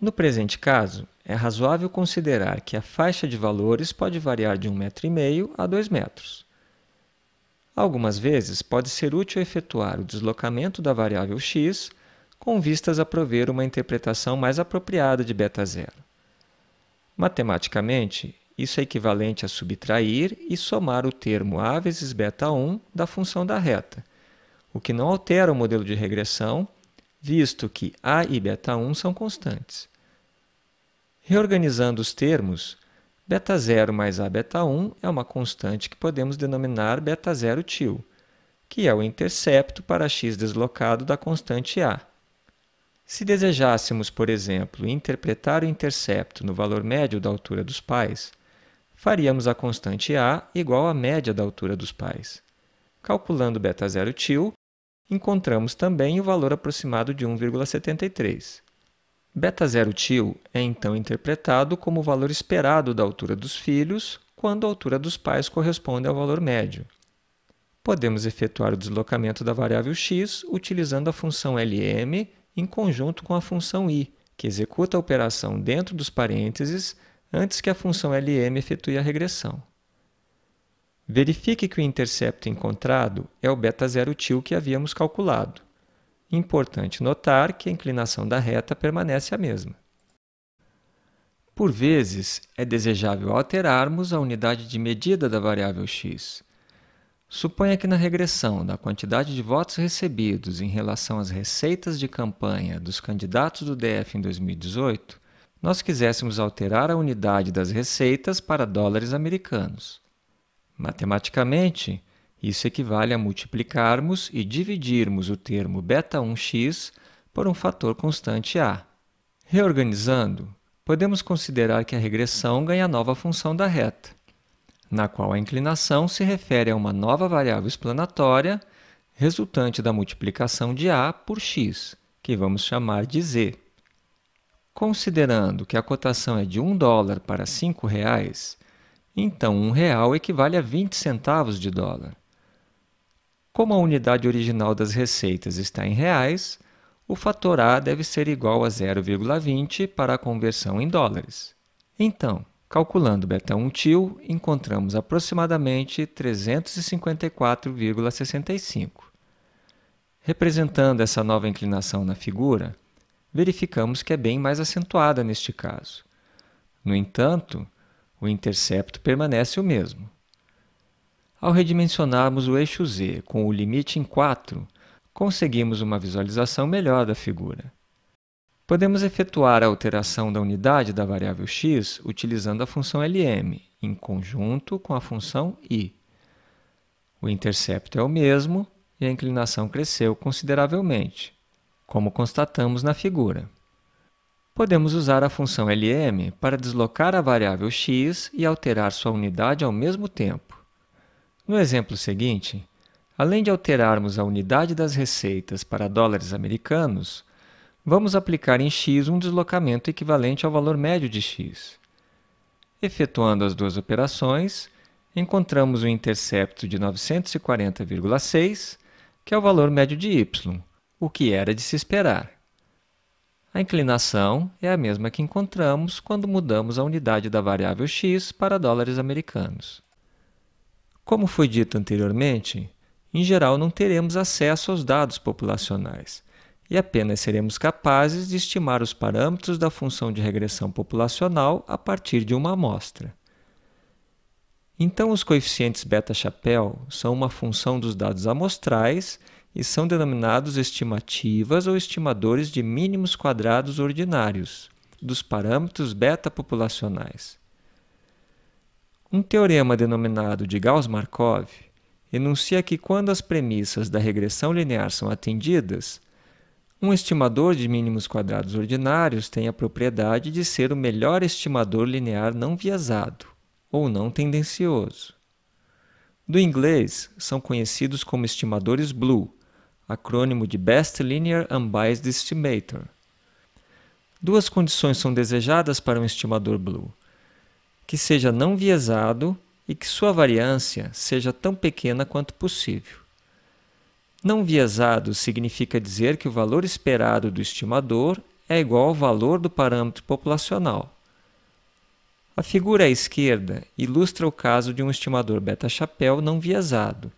[SPEAKER 1] No presente caso, é razoável considerar que a faixa de valores pode variar de 1,5 metro a 2 metros. Algumas vezes pode ser útil efetuar o deslocamento da variável x com vistas a prover uma interpretação mais apropriada de beta zero. Matematicamente, isso é equivalente a subtrair e somar o termo a vezes beta 1 da função da reta, o que não altera o modelo de regressão, visto que a e beta 1 são constantes. Reorganizando os termos, beta 0 mais a beta 1 é uma constante que podemos denominar beta 0 tio, que é o intercepto para x deslocado da constante a. Se desejássemos, por exemplo, interpretar o intercepto no valor médio da altura dos pais, faríamos a constante A igual à média da altura dos pais. Calculando beta-0 til, encontramos também o valor aproximado de 1,73. Beta-0 til é então interpretado como o valor esperado da altura dos filhos quando a altura dos pais corresponde ao valor médio. Podemos efetuar o deslocamento da variável x utilizando a função lm em conjunto com a função i, que executa a operação dentro dos parênteses antes que a função LM efetue a regressão. Verifique que o intercepto encontrado é o beta zero til que havíamos calculado. Importante notar que a inclinação da reta permanece a mesma. Por vezes, é desejável alterarmos a unidade de medida da variável x. Suponha que na regressão da quantidade de votos recebidos em relação às receitas de campanha dos candidatos do DF em 2018, nós quiséssemos alterar a unidade das receitas para dólares americanos. Matematicamente, isso equivale a multiplicarmos e dividirmos o termo beta1x por um fator constante a. Reorganizando, podemos considerar que a regressão ganha nova função da reta, na qual a inclinação se refere a uma nova variável explanatória resultante da multiplicação de a por x, que vamos chamar de z. Considerando que a cotação é de 1 dólar para 5 reais, então 1 real equivale a 20 centavos de dólar. Como a unidade original das receitas está em reais, o fator A deve ser igual a 0,20 para a conversão em dólares. Então, calculando beta1 til, encontramos aproximadamente 354,65. Representando essa nova inclinação na figura, verificamos que é bem mais acentuada neste caso. No entanto, o intercepto permanece o mesmo. Ao redimensionarmos o eixo Z com o limite em 4, conseguimos uma visualização melhor da figura. Podemos efetuar a alteração da unidade da variável x utilizando a função lm, em conjunto com a função i. O intercepto é o mesmo e a inclinação cresceu consideravelmente como constatamos na figura. Podemos usar a função lm para deslocar a variável x e alterar sua unidade ao mesmo tempo. No exemplo seguinte, além de alterarmos a unidade das receitas para dólares americanos, vamos aplicar em x um deslocamento equivalente ao valor médio de x. Efetuando as duas operações, encontramos o intercepto de 940,6, que é o valor médio de y, o que era de se esperar. A inclinação é a mesma que encontramos quando mudamos a unidade da variável x para dólares americanos. Como foi dito anteriormente, em geral não teremos acesso aos dados populacionais e apenas seremos capazes de estimar os parâmetros da função de regressão populacional a partir de uma amostra. Então, os coeficientes beta-chapéu são uma função dos dados amostrais e são denominados estimativas ou estimadores de mínimos quadrados ordinários dos parâmetros beta populacionais. Um teorema denominado de Gauss-Markov enuncia que quando as premissas da regressão linear são atendidas, um estimador de mínimos quadrados ordinários tem a propriedade de ser o melhor estimador linear não viesado ou não tendencioso. Do inglês, são conhecidos como estimadores blue, acrônimo de Best Linear Unbiased Estimator. Duas condições são desejadas para um estimador Blue: que seja não viesado e que sua variância seja tão pequena quanto possível. Não viesado significa dizer que o valor esperado do estimador é igual ao valor do parâmetro populacional. A figura à esquerda ilustra o caso de um estimador beta-chapéu não viesado,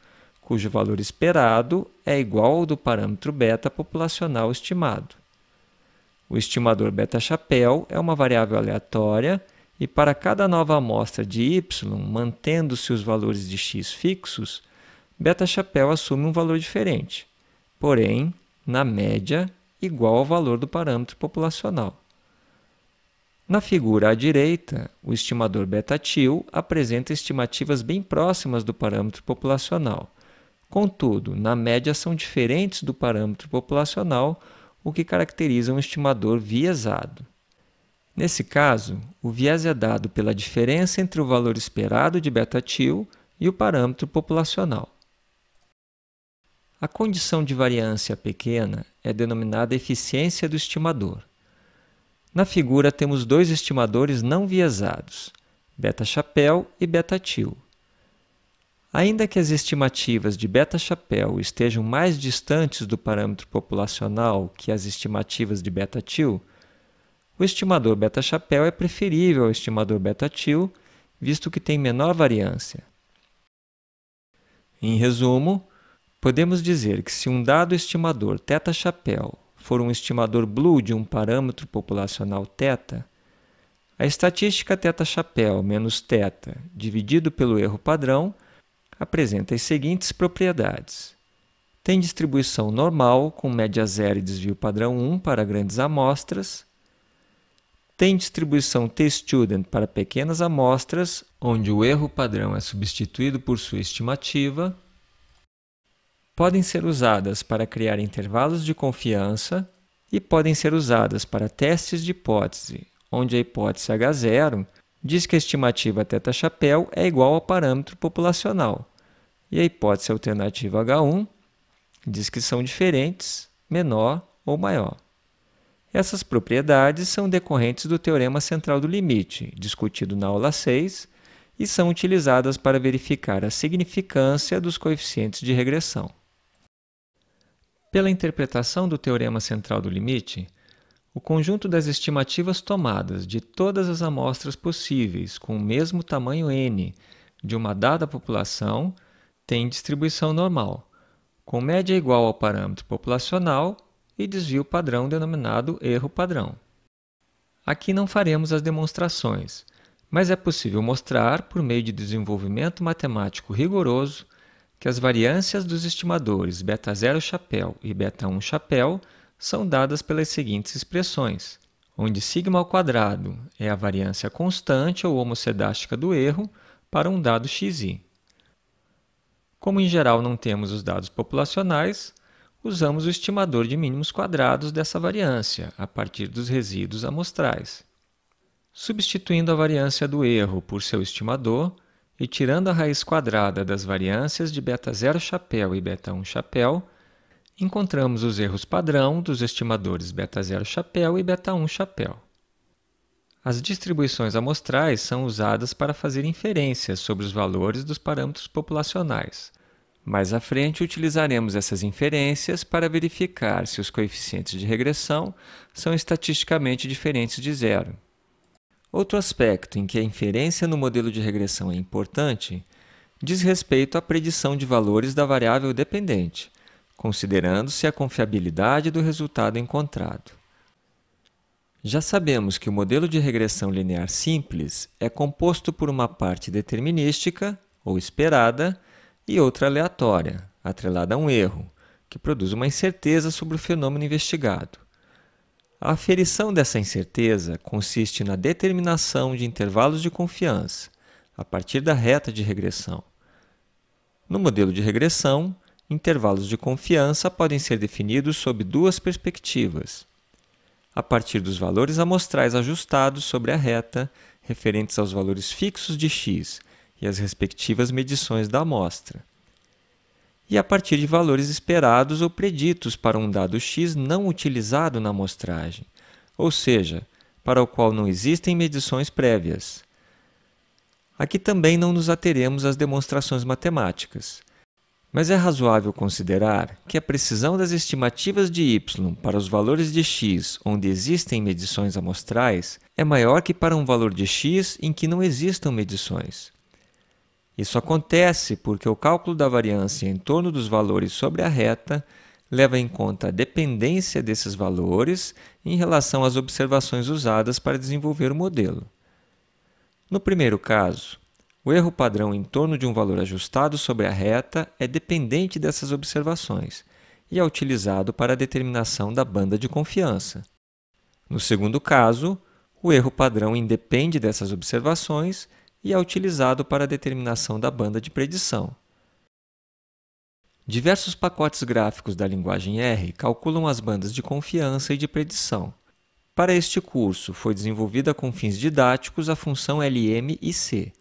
[SPEAKER 1] cujo valor esperado é igual ao do parâmetro beta populacional estimado. O estimador beta-chapéu é uma variável aleatória e para cada nova amostra de y, mantendo-se os valores de x fixos, beta-chapéu assume um valor diferente, porém, na média, igual ao valor do parâmetro populacional. Na figura à direita, o estimador beta-til apresenta estimativas bem próximas do parâmetro populacional, Contudo, na média são diferentes do parâmetro populacional, o que caracteriza um estimador viesado. Nesse caso, o viés é dado pela diferença entre o valor esperado de beta-til e o parâmetro populacional. A condição de variância pequena é denominada eficiência do estimador. Na figura temos dois estimadores não viesados, beta-chapéu e beta-til. Ainda que as estimativas de beta-chapéu estejam mais distantes do parâmetro populacional que as estimativas de beta-til, o estimador beta-chapéu é preferível ao estimador beta-til, visto que tem menor variância. Em resumo, podemos dizer que se um dado estimador θ-chapéu for um estimador blue de um parâmetro populacional θ, a estatística θ-chapéu menos θ dividido pelo erro padrão apresenta as seguintes propriedades. Tem distribuição normal, com média zero e desvio padrão 1 para grandes amostras. Tem distribuição T-Student para pequenas amostras, onde o erro padrão é substituído por sua estimativa. Podem ser usadas para criar intervalos de confiança e podem ser usadas para testes de hipótese, onde a hipótese H0 diz que a estimativa θ-chapéu é igual ao parâmetro populacional e a hipótese alternativa H1 diz que são diferentes, menor ou maior. Essas propriedades são decorrentes do teorema central do limite, discutido na aula 6, e são utilizadas para verificar a significância dos coeficientes de regressão. Pela interpretação do teorema central do limite, o conjunto das estimativas tomadas de todas as amostras possíveis com o mesmo tamanho n de uma dada população tem distribuição normal, com média igual ao parâmetro populacional e desvio padrão denominado erro padrão. Aqui não faremos as demonstrações, mas é possível mostrar, por meio de desenvolvimento matemático rigoroso, que as variâncias dos estimadores beta 0 chapéu e beta 1 chapéu são dadas pelas seguintes expressões, onde sigma ao quadrado é a variância constante ou homocedástica do erro para um dado xi. Como em geral não temos os dados populacionais, usamos o estimador de mínimos quadrados dessa variância, a partir dos resíduos amostrais. Substituindo a variância do erro por seu estimador e tirando a raiz quadrada das variâncias de beta 0 chapéu e beta 1 chapéu, encontramos os erros padrão dos estimadores beta 0 chapéu e beta 1 chapéu. As distribuições amostrais são usadas para fazer inferências sobre os valores dos parâmetros populacionais. Mais à frente, utilizaremos essas inferências para verificar se os coeficientes de regressão são estatisticamente diferentes de zero. Outro aspecto em que a inferência no modelo de regressão é importante diz respeito à predição de valores da variável dependente, considerando-se a confiabilidade do resultado encontrado. Já sabemos que o modelo de regressão linear simples é composto por uma parte determinística, ou esperada, e outra aleatória, atrelada a um erro, que produz uma incerteza sobre o fenômeno investigado. A aferição dessa incerteza consiste na determinação de intervalos de confiança, a partir da reta de regressão. No modelo de regressão, intervalos de confiança podem ser definidos sob duas perspectivas a partir dos valores amostrais ajustados sobre a reta, referentes aos valores fixos de x e as respectivas medições da amostra, e a partir de valores esperados ou preditos para um dado x não utilizado na amostragem, ou seja, para o qual não existem medições prévias. Aqui também não nos ateremos às demonstrações matemáticas. Mas é razoável considerar que a precisão das estimativas de y para os valores de x onde existem medições amostrais é maior que para um valor de x em que não existam medições. Isso acontece porque o cálculo da variância em torno dos valores sobre a reta leva em conta a dependência desses valores em relação às observações usadas para desenvolver o modelo. No primeiro caso, o erro padrão em torno de um valor ajustado sobre a reta é dependente dessas observações e é utilizado para a determinação da banda de confiança. No segundo caso, o erro padrão independe dessas observações e é utilizado para a determinação da banda de predição. Diversos pacotes gráficos da linguagem R calculam as bandas de confiança e de predição. Para este curso, foi desenvolvida com fins didáticos a função LM e C,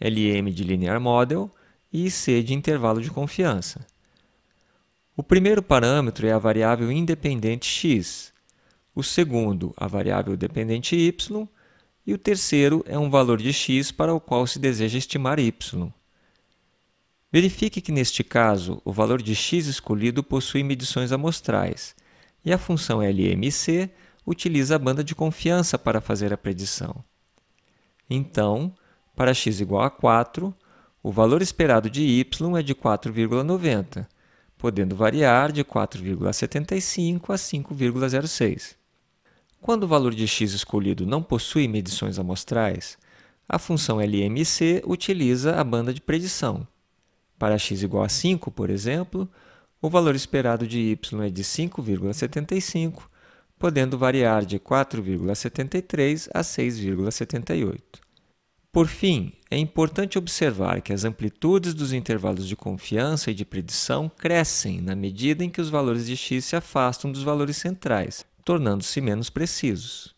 [SPEAKER 1] LM de Linear Model e C de intervalo de confiança. O primeiro parâmetro é a variável independente x, o segundo, a variável dependente y, e o terceiro é um valor de x para o qual se deseja estimar y. Verifique que, neste caso, o valor de x escolhido possui medições amostrais, e a função LMC utiliza a banda de confiança para fazer a predição. Então, para x igual a 4, o valor esperado de y é de 4,90, podendo variar de 4,75 a 5,06. Quando o valor de x escolhido não possui medições amostrais, a função LMC utiliza a banda de predição. Para x igual a 5, por exemplo, o valor esperado de y é de 5,75, podendo variar de 4,73 a 6,78. Por fim, é importante observar que as amplitudes dos intervalos de confiança e de predição crescem na medida em que os valores de x se afastam dos valores centrais, tornando-se menos precisos.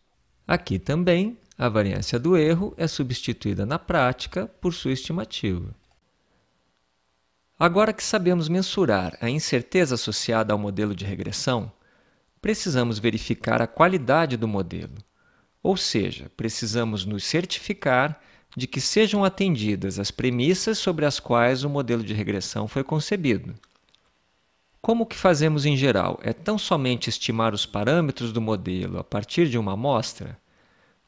[SPEAKER 1] Aqui também, a variância do erro é substituída na prática por sua estimativa. Agora que sabemos mensurar a incerteza associada ao modelo de regressão, precisamos verificar a qualidade do modelo, ou seja, precisamos nos certificar de que sejam atendidas as premissas sobre as quais o modelo de regressão foi concebido. Como o que fazemos em geral é tão somente estimar os parâmetros do modelo a partir de uma amostra,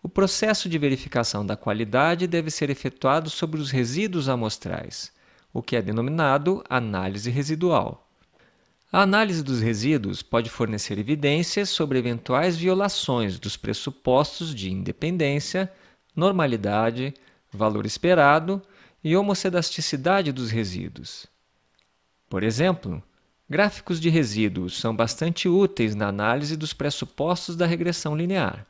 [SPEAKER 1] o processo de verificação da qualidade deve ser efetuado sobre os resíduos amostrais, o que é denominado análise residual. A análise dos resíduos pode fornecer evidências sobre eventuais violações dos pressupostos de independência, normalidade, valor esperado e homocedasticidade dos resíduos. Por exemplo, gráficos de resíduos são bastante úteis na análise dos pressupostos da regressão linear.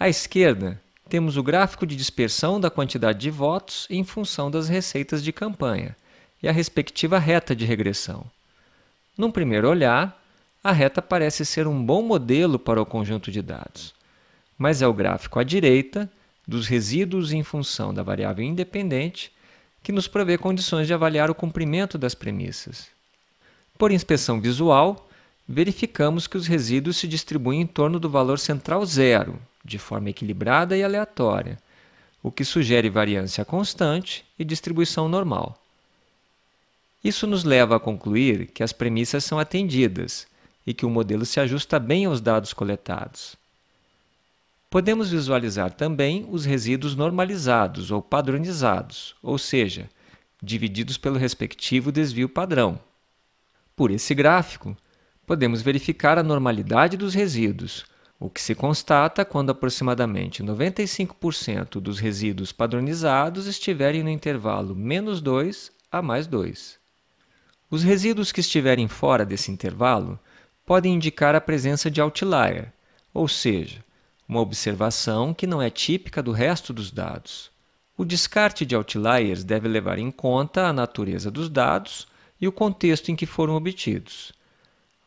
[SPEAKER 1] À esquerda, temos o gráfico de dispersão da quantidade de votos em função das receitas de campanha e a respectiva reta de regressão. Num primeiro olhar, a reta parece ser um bom modelo para o conjunto de dados, mas é o gráfico à direita dos resíduos em função da variável independente, que nos provê condições de avaliar o cumprimento das premissas. Por inspeção visual, verificamos que os resíduos se distribuem em torno do valor central zero, de forma equilibrada e aleatória, o que sugere variância constante e distribuição normal. Isso nos leva a concluir que as premissas são atendidas e que o modelo se ajusta bem aos dados coletados. Podemos visualizar também os resíduos normalizados ou padronizados, ou seja, divididos pelo respectivo desvio padrão. Por esse gráfico, podemos verificar a normalidade dos resíduos, o que se constata quando aproximadamente 95% dos resíduos padronizados estiverem no intervalo menos 2 a mais 2. Os resíduos que estiverem fora desse intervalo podem indicar a presença de outlier, ou seja, uma observação que não é típica do resto dos dados. O descarte de outliers deve levar em conta a natureza dos dados e o contexto em que foram obtidos.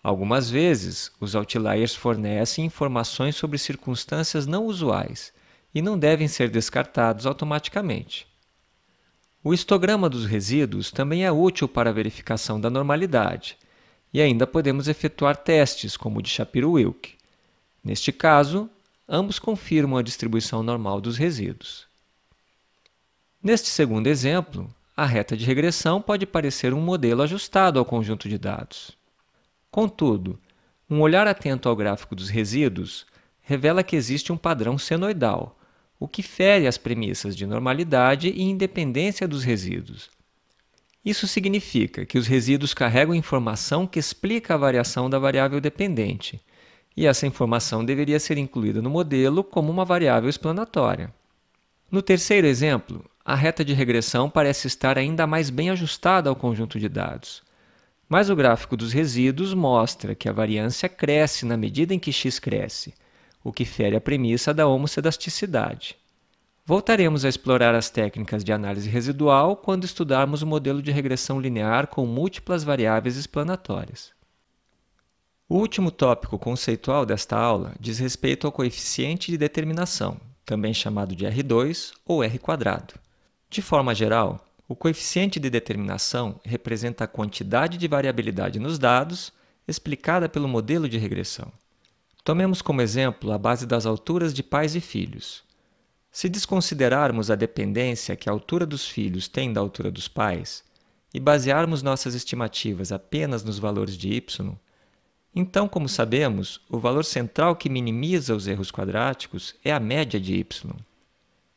[SPEAKER 1] Algumas vezes, os outliers fornecem informações sobre circunstâncias não usuais e não devem ser descartados automaticamente. O histograma dos resíduos também é útil para a verificação da normalidade, e ainda podemos efetuar testes como o de Shapiro-Wilk. Neste caso, ambos confirmam a distribuição normal dos resíduos. Neste segundo exemplo, a reta de regressão pode parecer um modelo ajustado ao conjunto de dados. Contudo, um olhar atento ao gráfico dos resíduos revela que existe um padrão senoidal, o que fere as premissas de normalidade e independência dos resíduos. Isso significa que os resíduos carregam informação que explica a variação da variável dependente, e essa informação deveria ser incluída no modelo como uma variável explanatória. No terceiro exemplo, a reta de regressão parece estar ainda mais bem ajustada ao conjunto de dados. Mas o gráfico dos resíduos mostra que a variância cresce na medida em que x cresce, o que fere a premissa da homocedasticidade. Voltaremos a explorar as técnicas de análise residual quando estudarmos o modelo de regressão linear com múltiplas variáveis explanatórias. O último tópico conceitual desta aula diz respeito ao coeficiente de determinação, também chamado de R2 ou R. De forma geral, o coeficiente de determinação representa a quantidade de variabilidade nos dados explicada pelo modelo de regressão. Tomemos como exemplo a base das alturas de pais e filhos. Se desconsiderarmos a dependência que a altura dos filhos tem da altura dos pais e basearmos nossas estimativas apenas nos valores de y, então, como sabemos, o valor central que minimiza os erros quadráticos é a média de y.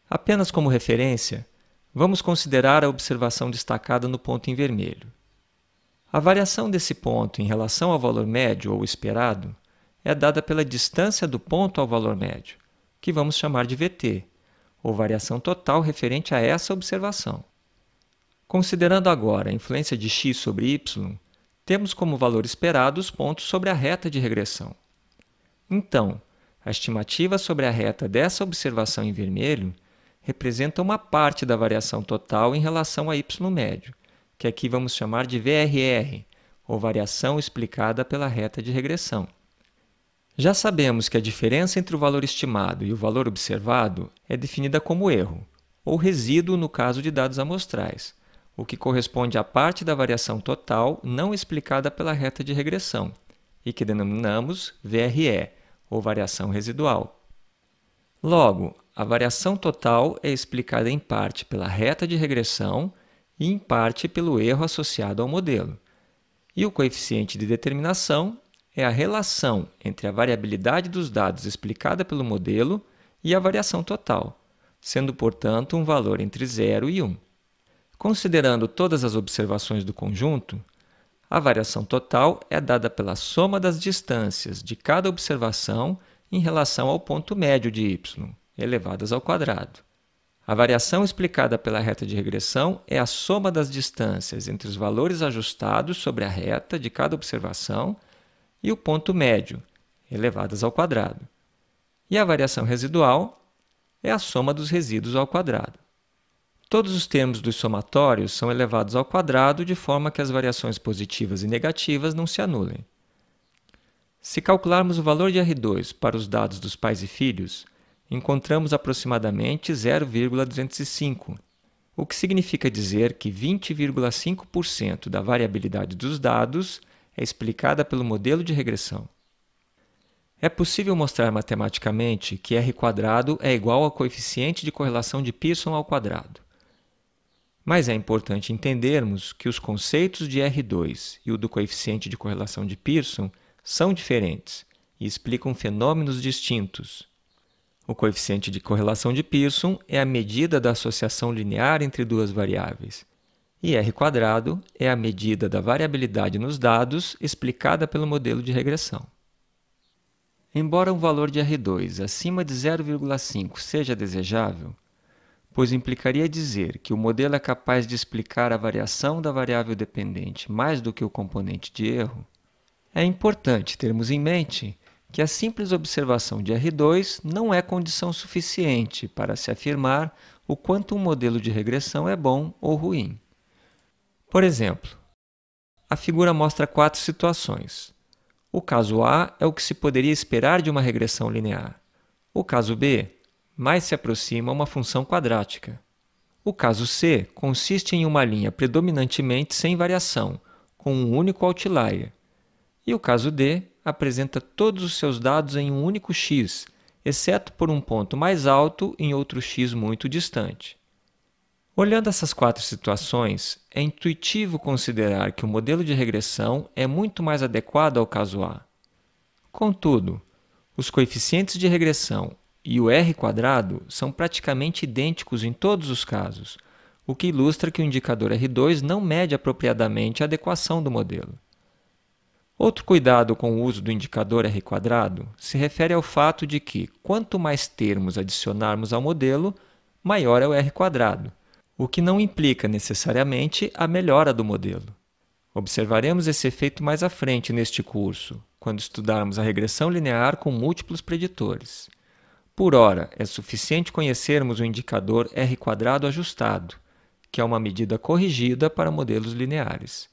[SPEAKER 1] Apenas como referência, vamos considerar a observação destacada no ponto em vermelho. A variação desse ponto em relação ao valor médio ou esperado é dada pela distância do ponto ao valor médio, que vamos chamar de VT, ou variação total referente a essa observação. Considerando agora a influência de x sobre y, temos como valor esperado os pontos sobre a reta de regressão. Então, a estimativa sobre a reta dessa observação em vermelho representa uma parte da variação total em relação a y médio, que aqui vamos chamar de VRR, ou variação explicada pela reta de regressão. Já sabemos que a diferença entre o valor estimado e o valor observado é definida como erro, ou resíduo no caso de dados amostrais, o que corresponde à parte da variação total não explicada pela reta de regressão, e que denominamos VRE, ou variação residual. Logo, a variação total é explicada em parte pela reta de regressão e em parte pelo erro associado ao modelo. E o coeficiente de determinação é a relação entre a variabilidade dos dados explicada pelo modelo e a variação total, sendo, portanto, um valor entre 0 e 1. Considerando todas as observações do conjunto, a variação total é dada pela soma das distâncias de cada observação em relação ao ponto médio de y, elevadas ao quadrado. A variação explicada pela reta de regressão é a soma das distâncias entre os valores ajustados sobre a reta de cada observação e o ponto médio, elevadas ao quadrado. E a variação residual é a soma dos resíduos ao quadrado. Todos os termos dos somatórios são elevados ao quadrado de forma que as variações positivas e negativas não se anulem. Se calcularmos o valor de R2 para os dados dos pais e filhos, encontramos aproximadamente 0,205, o que significa dizer que 20,5% da variabilidade dos dados é explicada pelo modelo de regressão. É possível mostrar matematicamente que r² é igual ao coeficiente de correlação de Pearson ao quadrado. Mas é importante entendermos que os conceitos de R2 e o do coeficiente de correlação de Pearson são diferentes e explicam fenômenos distintos. O coeficiente de correlação de Pearson é a medida da associação linear entre duas variáveis, e R é a medida da variabilidade nos dados explicada pelo modelo de regressão. Embora um valor de R2 acima de 0,5 seja desejável, pois implicaria dizer que o modelo é capaz de explicar a variação da variável dependente mais do que o componente de erro, é importante termos em mente que a simples observação de R2 não é condição suficiente para se afirmar o quanto um modelo de regressão é bom ou ruim. Por exemplo, a figura mostra quatro situações. O caso A é o que se poderia esperar de uma regressão linear. O caso B mais se aproxima a uma função quadrática. O caso C consiste em uma linha predominantemente sem variação, com um único outlier. E o caso D apresenta todos os seus dados em um único x, exceto por um ponto mais alto em outro x muito distante. Olhando essas quatro situações, é intuitivo considerar que o modelo de regressão é muito mais adequado ao caso A. Contudo, os coeficientes de regressão e o r quadrado são praticamente idênticos em todos os casos, o que ilustra que o indicador R2 não mede apropriadamente a adequação do modelo. Outro cuidado com o uso do indicador R quadrado se refere ao fato de que, quanto mais termos adicionarmos ao modelo, maior é o R quadrado, o que não implica necessariamente a melhora do modelo. Observaremos esse efeito mais à frente neste curso, quando estudarmos a regressão linear com múltiplos preditores. Por hora, é suficiente conhecermos o indicador R ajustado, que é uma medida corrigida para modelos lineares.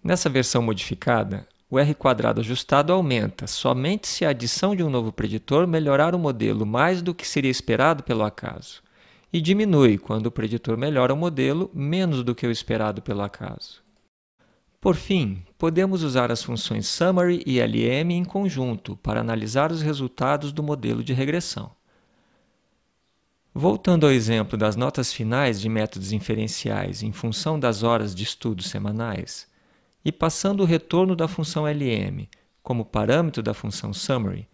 [SPEAKER 1] Nessa versão modificada, o R ajustado aumenta somente se a adição de um novo preditor melhorar o modelo mais do que seria esperado pelo acaso, e diminui quando o preditor melhora o modelo menos do que o esperado pelo acaso. Por fim, podemos usar as funções summary e lm em conjunto para analisar os resultados do modelo de regressão. Voltando ao exemplo das notas finais de métodos inferenciais em função das horas de estudo semanais, e passando o retorno da função lm como parâmetro da função summary,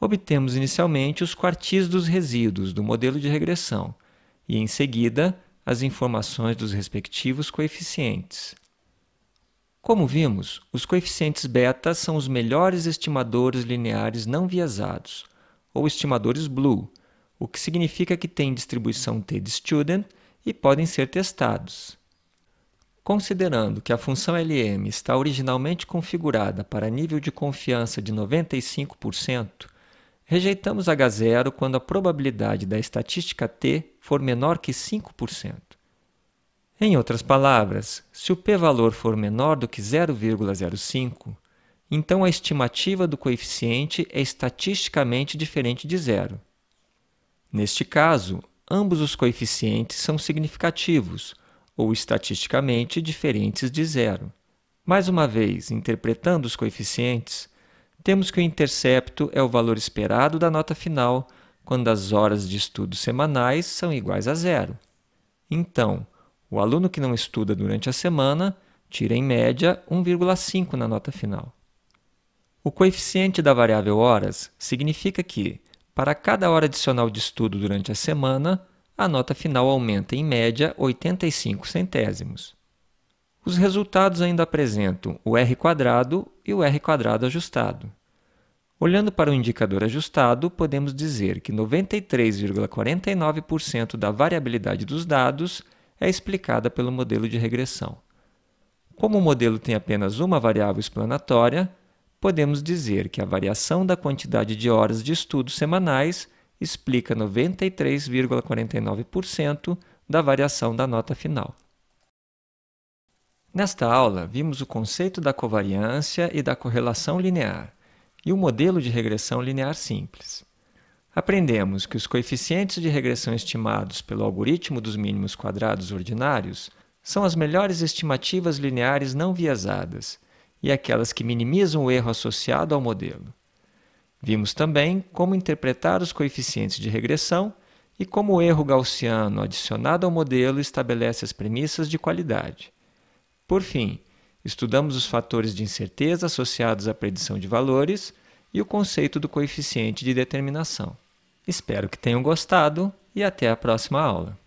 [SPEAKER 1] obtemos inicialmente os quartis dos resíduos do modelo de regressão e, em seguida, as informações dos respectivos coeficientes. Como vimos, os coeficientes beta são os melhores estimadores lineares não viesados, ou estimadores blue, o que significa que têm distribuição t de student e podem ser testados. Considerando que a função LM está originalmente configurada para nível de confiança de 95%, rejeitamos H0 quando a probabilidade da estatística t for menor que 5%. Em outras palavras, se o p-valor for menor do que 0,05, então a estimativa do coeficiente é estatisticamente diferente de zero. Neste caso, ambos os coeficientes são significativos, ou estatisticamente diferentes de zero. Mais uma vez, interpretando os coeficientes, temos que o intercepto é o valor esperado da nota final quando as horas de estudo semanais são iguais a zero. Então, o aluno que não estuda durante a semana tira em média 1,5 na nota final. O coeficiente da variável horas significa que, para cada hora adicional de estudo durante a semana, a nota final aumenta em média 85 centésimos. Os resultados ainda apresentam o R e o R ajustado. Olhando para o indicador ajustado, podemos dizer que 93,49% da variabilidade dos dados é explicada pelo modelo de regressão. Como o modelo tem apenas uma variável explanatória, podemos dizer que a variação da quantidade de horas de estudo semanais explica 93,49% da variação da nota final. Nesta aula, vimos o conceito da covariância e da correlação linear e o modelo de regressão linear simples. Aprendemos que os coeficientes de regressão estimados pelo algoritmo dos mínimos quadrados ordinários são as melhores estimativas lineares não viesadas e aquelas que minimizam o erro associado ao modelo. Vimos também como interpretar os coeficientes de regressão e como o erro gaussiano adicionado ao modelo estabelece as premissas de qualidade. Por fim, estudamos os fatores de incerteza associados à predição de valores e o conceito do coeficiente de determinação. Espero que tenham gostado e até a próxima aula.